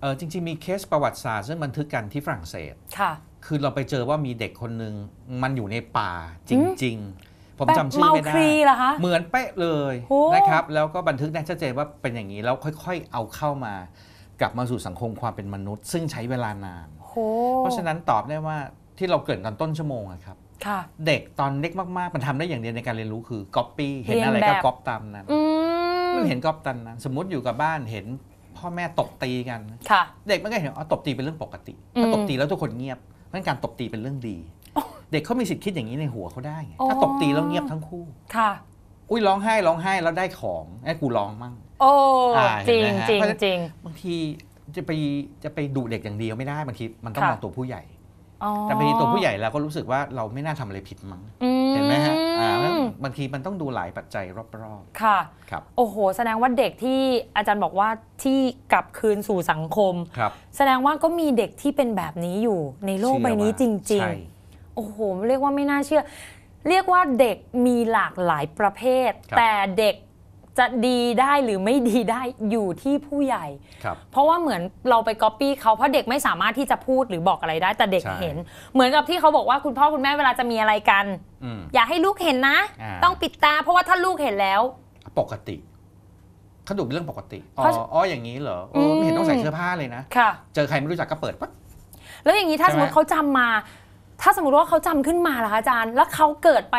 เออจริง ๆมีเคสประวัติศาสตร์ซึ่งบันทึกกันที่ฝรั่งเศสค่ะ คือเราไปเจอว่ามีเด็กคนหนึ่งมันอยู่ในป่าจริง ๆ ผมจำชื่อไม่ได้เหมือนเป๊ะเลยนะครับ แล้วก็บันทึกได้ชัดเจนว่าเป็นอย่างนี้แล้วค่อยๆ เอาเข้ามากลับมาสู่สังคมความเป็นมนุษย์ ซึ่งใช้เวลานานเพราะฉะนั้นตอบได้ว่าที่เราเกิดตอนต้นชั่วโมงครับเด็กตอนเล็กมากๆ มันทำได้อย่างเดียวในการเรียนรู้คือก๊อปปี้เห็นอะไรก็ก๊อปตามนั้นมันเห็นก๊อปตามนั้นสมมติอยู่กับบ้านเห็นพ่อแม่ตบตีกันเด็กมันก็เห็นอ๋อตบตีเป็นเรื่องปกติถ้าตบตีแล้วทุกคนเงียบนั่นการตบตีเป็นเรื่องดีเด็กเขามีสิทธิ์คิดอย่างนี้ในหัวเขาได้ถ้าตบตีแล้วเงียบทั้งคู่ค่ะ อุ้ยร้องไห้ร้องไห้แล้วได้ของไอ้กูร้องมั่งโอ้จริงจริงจริง บางทีจะไปจะไปดูเด็กอย่างเดียวไม่ได้บางทีมันต้องมองตัวผู้ใหญ่แต่พอดีตัวผู้ใหญ่เราก็รู้สึกว่าเราไม่น่าทำอะไรผิดมั้งเห็นไหมฮะบางทีมันต้องดูหลายปัจจัยรอบๆค่ะครับโอ้โห แสดงว่าเด็กที่อาจารย์บอกว่าที่กลับคืนสู่สังคมครับแสดงว่าก็มีเด็กที่เป็นแบบนี้อยู่ ในโลกใบนี้จริงๆโอ้โหเรียกว่าไม่น่าเชื่อ เรียกว่าเด็กมีหลากหลายประเภท แต่เด็กจะดีได้หรือไม่ดีได้อยู่ที่ผู้ใหญ่เพราะว่าเหมือนเราไปก๊อปปี้เขาเพราะเด็กไม่สามารถที่จะพูดหรือบอกอะไรได้ แต่เด็กเห็น เหมือนกับที่เขาบอกว่าคุณพ่อคุณแม่เวลาจะมีอะไรกัน อย่าให้ลูกเห็นนะ ต้องปิดตาเพราะว่าถ้าลูกเห็นแล้ว ปกติเขาดูเป็นเรื่องปกติอ๋ออ๋ออย่างนี้เหรอไม่เห็นต้องใส่เสื้อผ้าเลยนะเจอใครไม่รู้จักก็เปิดปั๊บแล้วอย่างนี้ถ้าสมมติเขาจำมา ถ้าสมมติว่าเขาจำขึ้นมาล่ะคะอาจารย์ แล้วเขาเกิดไป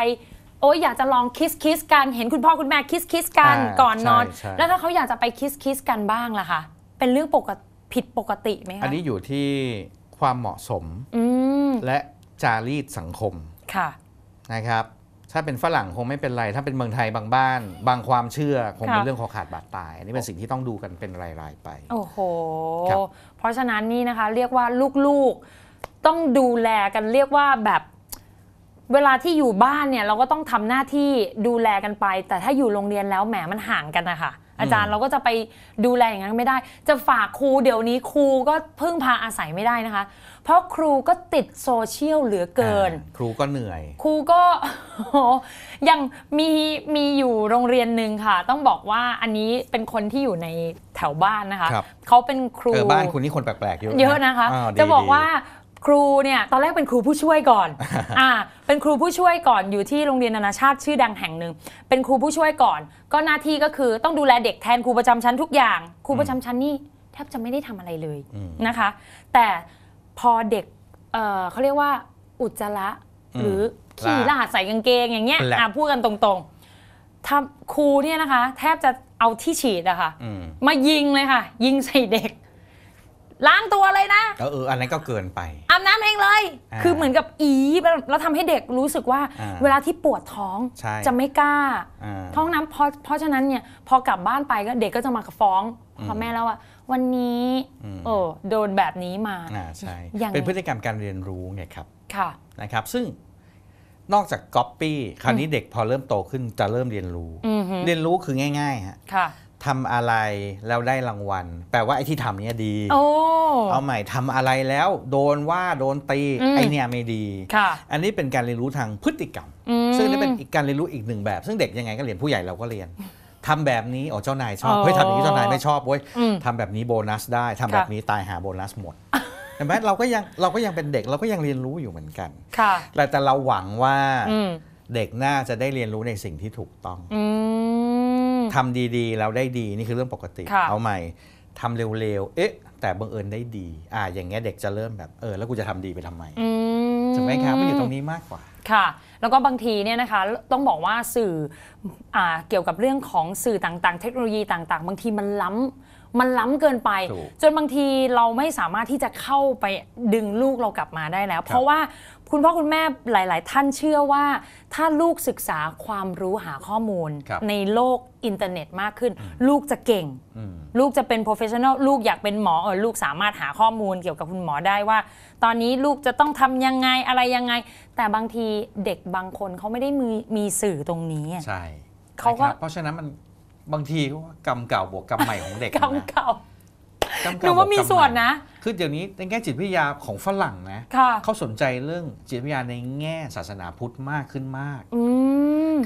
โอ้ยอยากจะลองคิสคิสกันเห็นคุณพ่อคุณแม่คิสคิสกันก่อนนอนแล้วถ้าเขาอยากจะไปคิสคิสกันบ้างล่ะคะเป็นเรื่องปกติผิดปกติไหมคะ อันนี้อยู่ที่ความเหมาะสมอืและจารีตสังคมค่ะนะครับ ถ้าเป็นฝรั่งคงไม่เป็นไร ถ้าเป็นเมืองไทยบางบ้าน บางความเชื่อคงเป็นเรื่องขอขาดบาดตาย อันนี้เป็นสิ่งที่ต้องดูกันเป็นราย ๆ ไปโอ้โหเพราะฉะนั้นนี่นะคะ เรียกว่าลูกๆต้องดูแลกันเรียกว่าแบบเวลาที่อยู่บ้านเนี่ยเราก็ต้องทำหน้าที่ดูแลกันไป แต่ถ้าอยู่โรงเรียนแล้วแหมมันห่างกันนะคะอาจารย์เราก็จะไปดูแลอย่างนั้นไม่ได้ จะฝากครูเดี๋ยวนี้ครูก็พึ่งพาอาศัยไม่ได้นะคะ เพราะครูก็ติดโซเชียลเหลือเกิน ครูก็เหนื่อย ครูก็ยังมีมีอยู่โรงเรียนหนึ่งค่ะ ต้องบอกว่าอันนี้เป็นคนที่อยู่ในแถวบ้านนะคะคเขาเป็นครูบ้านคุณนี่คนแปลกๆเยอะเยอะนะคะจะบอกว่าครูเนี่ยตอนแรกเป็นครูผู้ช่วยก่อน อ่า เป็นครูผู้ช่วยก่อนอยู่ที่โรงเรียนนานาชาติชื่อดังแห่งหนึ่ง เป็นครูผู้ช่วยก่อน ก็หน้าที่ก็คือต้องดูแลเด็กแทนครูประจำชั้นทุกอย่างครูประจำชั้นนี่แทบจะไม่ได้ทำอะไรเลยนะคะ แต่พอเด็กเเขาเรียกว่าอุจจาระหรือขี่ลาดใส่กางเกงอย่างเงี้ยพูดกันตรงๆทาครูเนี่ยนะคะ แทบจะเอาที่ฉีดอะคะ่ะมายิงเลยค่ะยิงใส่เด็กล้างตัวเลยนะเออเอออันนั้นก็เกินไปอาบน้ำเองเลยคือเหมือนกับอีแล้วทำให้เด็กรู้สึกว่า เวลาที่ปวดท้องจะไม่กล้าท้องน้ำเพราะเพราะฉะนั้นเนี่ยพอกลับบ้านไปก็เด็กก็จะมาฟ้องพ่อแม่แล้วว่าวันนี้โอ้โดนแบบนี้มาใช่เป็นพฤติกรรมการเรียนรู้ไงครับ ค่ะนะครับ ซึ่งนอกจากก๊อปปี้คราวนี้เด็กพอเริ่มโตขึ้นจะเริ่มเรียนรู้เรียนรู้คือง่ายๆฮะทำอะไรแล้วได้รางวัล แปลว่าไอ้ที่ทำเนี้ยดีเอาใหม่ทำอะไรแล้วโดนว่าโดนตีไอ้เนี้ยไม่ดีอันนี้เป็นการเรียนรู้ทางพฤติกรรม ซึ่งนี่เป็นการเรียนรู้อีกหนึ่งแบบ ซึ่งเด็กยังไงก็เรียนผู้ใหญ่เราก็เรียนทำแบบนี้โอ้เจ้านายชอบเฮ้ยทำอย่างนี้เจ้านายไม่ชอบเว้ยทำแบบนี้โบนัสได้ทำแบบนี้ตายหาโบนัสหมดเห็นไหมเราก็ยังเราก็ยังเป็นเด็กเราก็ยังเรียนรู้อยู่เหมือนกันแต่แต่เราหวังว่าเด็กน่าจะได้เรียนรู้ในสิ่งที่ถูกต้องทำดีๆแล้วได้ดีนี่คือเรื่องปกติเอาใหม่ ทำเร็วๆเอ๊ะ แต่บังเอิญได้ดี อ่า อย่างเงี้ยเด็กจะเริ่มแบบเออแล้วกูจะทำดีไปทำไมถูกไหมครับมันอยู่ตรงนี้มากกว่า ค่ะ แล้วก็บางทีเนี่ยนะคะ ต้องบอกว่าสื่ออเกี่ยวกับเรื่องของสื่อต่างๆ เทคโนโลยีต่าง ๆ บางทีมันล้ามันล้ำเกินไป จนบางทีเราไม่สามารถที่จะเข้าไปดึงลูกเรากลับมาได้แล้ว เพราะว่าคุณพ่อคุณแม่หลาย ๆ ท่านเชื่อว่า ถ้าลูกศึกษาความรู้หาข้อมูลในโลกอินเทอร์เน็ตมากขึ้น ลูกจะเก่ง ลูกจะเป็นโปรเฟชชั่นอลลูกอยากเป็นหมอเออลูกสามารถหาข้อมูลเกี่ยวกับคุณหมอได้ว่า ตอนนี้ลูกจะต้องทำยังไงอะไรยังไง แต่บางทีเด็กบางคนเขาไม่ได้มีมีสื่อตรงนี้ใช่เขาก็เพราะฉะนั้นมันบางทีก็กรรมเก่าบวกกรรมใหม่ของเด็กกรรมเก่าหรือหนูว่ามีส่วนนะ คือเดี๋ยวนี้ในแง่จิตวิทยาของฝรั่งนะะเขาสนใจเรื่องจิตวิทยาในแง่ศาสนาพุทธมากขึ้นมากอ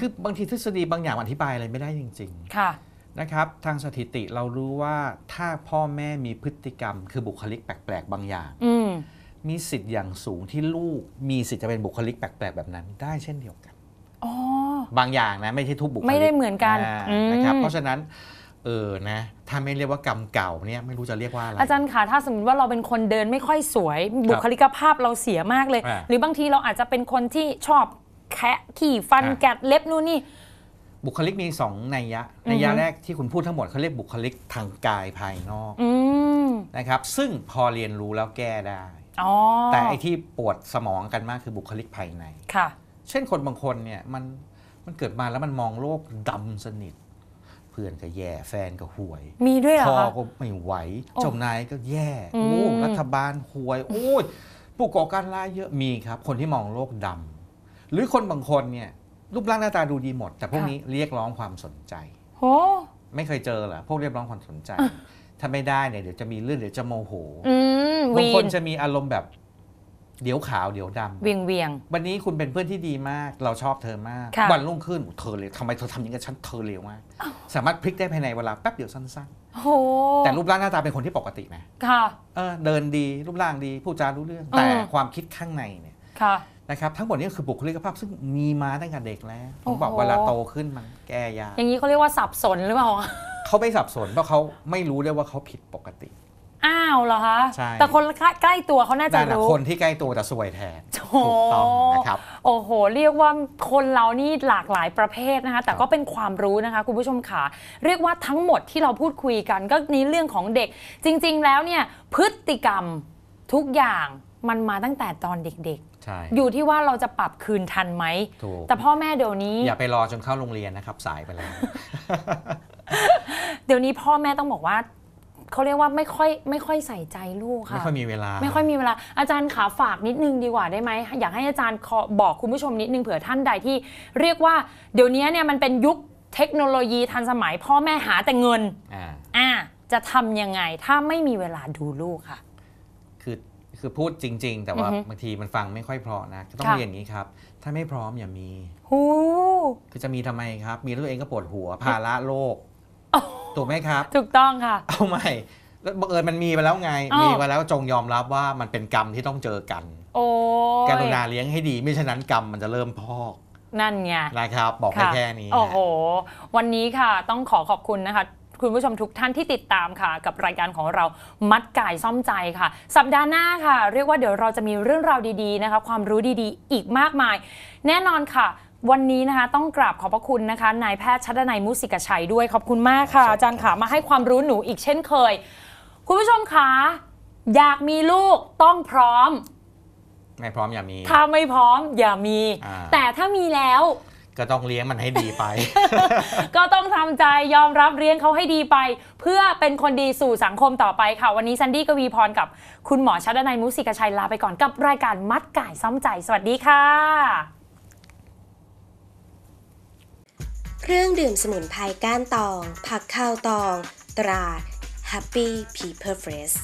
คือบางทีทฤษฎีบางอย่างอธิบายอะไรไม่ได้จริง ๆ ค่ะนะครับ ทางสถิติเรารู้ว่าถ้าพ่อแม่มีพฤติกรรมคือบุคลิกแปลก ๆ บางอย่าง อืมีสิทธิ์อย่างสูงที่ลูก มีสิทธิ์จะเป็นบุคลิกแปลกๆแบบนั้น ได้เช่นเดียวกัน อ๋อบางอย่างนะไม่ใช่ทุกบุคลิกไม่ได้เหมือนกันนะครับเพราะฉะนั้นเออนะถ้าไม่เรียกว่ากรรมเก่าเนี่ยไม่รู้จะเรียกว่าอะไรอาจารย์คะถ้าสมมติว่าเราเป็นคนเดินไม่ค่อยสวยบุคลิกภาพเราเสียมากเลย หรือบางทีเราอาจจะเป็นคนที่ชอบแคะขี่ฟันแกะเล็บนู่นนี่ บุคลิกมีสองนัยยะนัยยะแรกที่คุณพูดทั้งหมดเขาเรียกบุคลิกทางกายภายนอกนะครับซึ่งพอเรียนรู้แล้วแก้ได้ แต่ไอที่ปวดสมองกันมากคือบุคลิกภายในค่ะ เช่นคนบางคนเนี่ยมันมันเกิดมาแล้วมันมองโลกดำสนิท เพื่อนก็แย่แฟนก็ห่วย มีด้วยเหรอพ่อก็ไม่ไหวเจ้านายก็แย่โอ้รัฐบาลห่วยโอ้ยผู้ก่อการร้ายเยอะมีครับ คนที่มองโลกดำหรือคนบางคนเนี่ย รูปร่างหน้าตาดูดีหมด แต่พวกนี้เรียกร้องความสนใจโอ้ไม่เคยเจอเหรอพวกเรียกร้องความสนใจถ้าไม่ได้เนี่ยเดี๋ยวจะมีเรื่องเดี๋ยวจะโมโหบางคนจะมีอารมณ์แบบเดี๋ยวขาว เดี๋ยวดำเวียงเวียงวันนี้คุณเป็นเพื่อนที่ดีมากเราชอบเธอมากวันรุ่งขึ้นเธอเลยทำไมเธอทำอย่างนี้กับฉันเธอเร็วมาก สามารถพลิกได้ภายในเวลาแป๊บเดียวสั้นๆแต่รูปร่างหน้าตาเป็นคนที่ปกตินะค่ะเดินดีรูปร่างดีพูดจารู้เรื่อง แต่ความคิดข้างในเนี่ยนะครับทั้งหมดนี้คือบุคลิกภาพ ซึ่งมีมาตั้งแต่เด็กแล้วผมบอกเวลาโตขึ้นมันแก้ยากอย่างนี้เขาเรียกว่าสับสนหรือเปล่าเขาไม่สับสนเพราะเขาไม่รู้เลยว่าเขาผิดปกติอ้าวเหรอคะใช่แต่คนใกล้ตัวเขาน่าจะ่รู้คนที่ใกล้ตัวจะสวยแทนถูกต้องนะครับโอ้โห เรียกว่าคนเรานี่หลากหลายประเภทนะคะ แต่ก็เป็นความรู้นะคะคุณผู้ชมค่ะ เรียกว่าทั้งหมดที่เราพูดคุยกันก็นี้เรื่องของเด็ก จริง ๆแล้วเนี่ย พฤติกรรมทุกอย่างมันมาตั้งแต่ตอนเด็กๆใช่อยู่ที่ว่าเราจะปรับคืนทันไหมถูกแต่พ่อแม่เดี๋ยวนี้อย่าไปรอจนเข้าโรงเรียนนะครับสายไปแล้ว เดี๋ยวนี้พ่อแม่ต้องบอกว่าเขาเรียกว่า ไม่ค่อยไม่ค่อยใส่ใจลูกค่ะไม่ค่อยมีเวลาไม่ค่อยมีเวลา อาจารย์ขาฝากนิดนึงดีกว่าได้ไหม อยากให้อาจารย์บอกคุณผู้ชมนิดนึงเผื่อท่านใดที่ เรียกว่าเดี๋ยวนี้เนี่ยมันเป็นยุคเทคโนโลยีทันสมัยพ่อแม่หาแต่เงินอ่าจะทำยังไงถ้าไม่มีเวลาดูลูกค่ะ คือคือพูดจริง ๆ แต่ว่าบางทีมันฟังไม่ค่อยเพราะนะต้องเรียนอย่างนี้ครับ ถ้าไม่พร้อมอย่ามีหูคือจะมีทำไมครับ มีแล้วตัวเองก็ปวดหัว ภาระโลกถูกไหมครับ ถูกต้องค่ะ เอาใหม่บังเอิญมันมีไปแล้วไง มีมาแล้วจงยอมรับว่ามันเป็นกรรมที่ต้องเจอกัน โอ้การุณาเลี้ยงให้ดี ไม่ฉะนั้นกรรมมันจะเริ่มพอก นั่นไง นะครับ บอกแค่แค่นี้ โอ้โห วันนี้ค่ะต้องขอขอบคุณนะคะ คุณผู้ชมทุกท่านที่ติดตามค่ะ กับรายการของเรา มัดไก่ซ่อมใจค่ะ สัปดาห์หน้าค่ะ เรียกว่าเดี๋ยวเราจะมีเรื่องราวดีๆนะคะความรู้ดีๆ อีกมากมาย แน่นอนค่ะวันนี้นะคะต้องกราบขอบพระคุณนะคะนายแพทย์ชัดนัยมุสิกชัยด้วยขอบคุณมากค่ะ อาจารย์ขามาให้ความรู้หนูอีกเช่นเคย คุณผู้ชมคะอยากมีลูกต้องพร้อม ไม่พร้อมอย่ามีถ้าไม่พร้อมอย่ามี แต่ถ้ามีแล้ว ก็ต้องเลี้ยงมันให้ดีไป ก็ต้องทำใจยอมรับเลี้ยงเขาให้ดีไป เพื่อเป็นคนดีสู่สังคมต่อไปค่ะ วันนี้ซันดี้กวีพรกับ คุณหมอชัดนัยมุสิกชัยลาไปก่อนกับรายการมัดก่ายซ้อมใจ สวัสดีค่ะเครื่องดื่มสมุนไพรก้านตอง ผักข้าวตอง ตรา Happy p e o p l e f r e s ส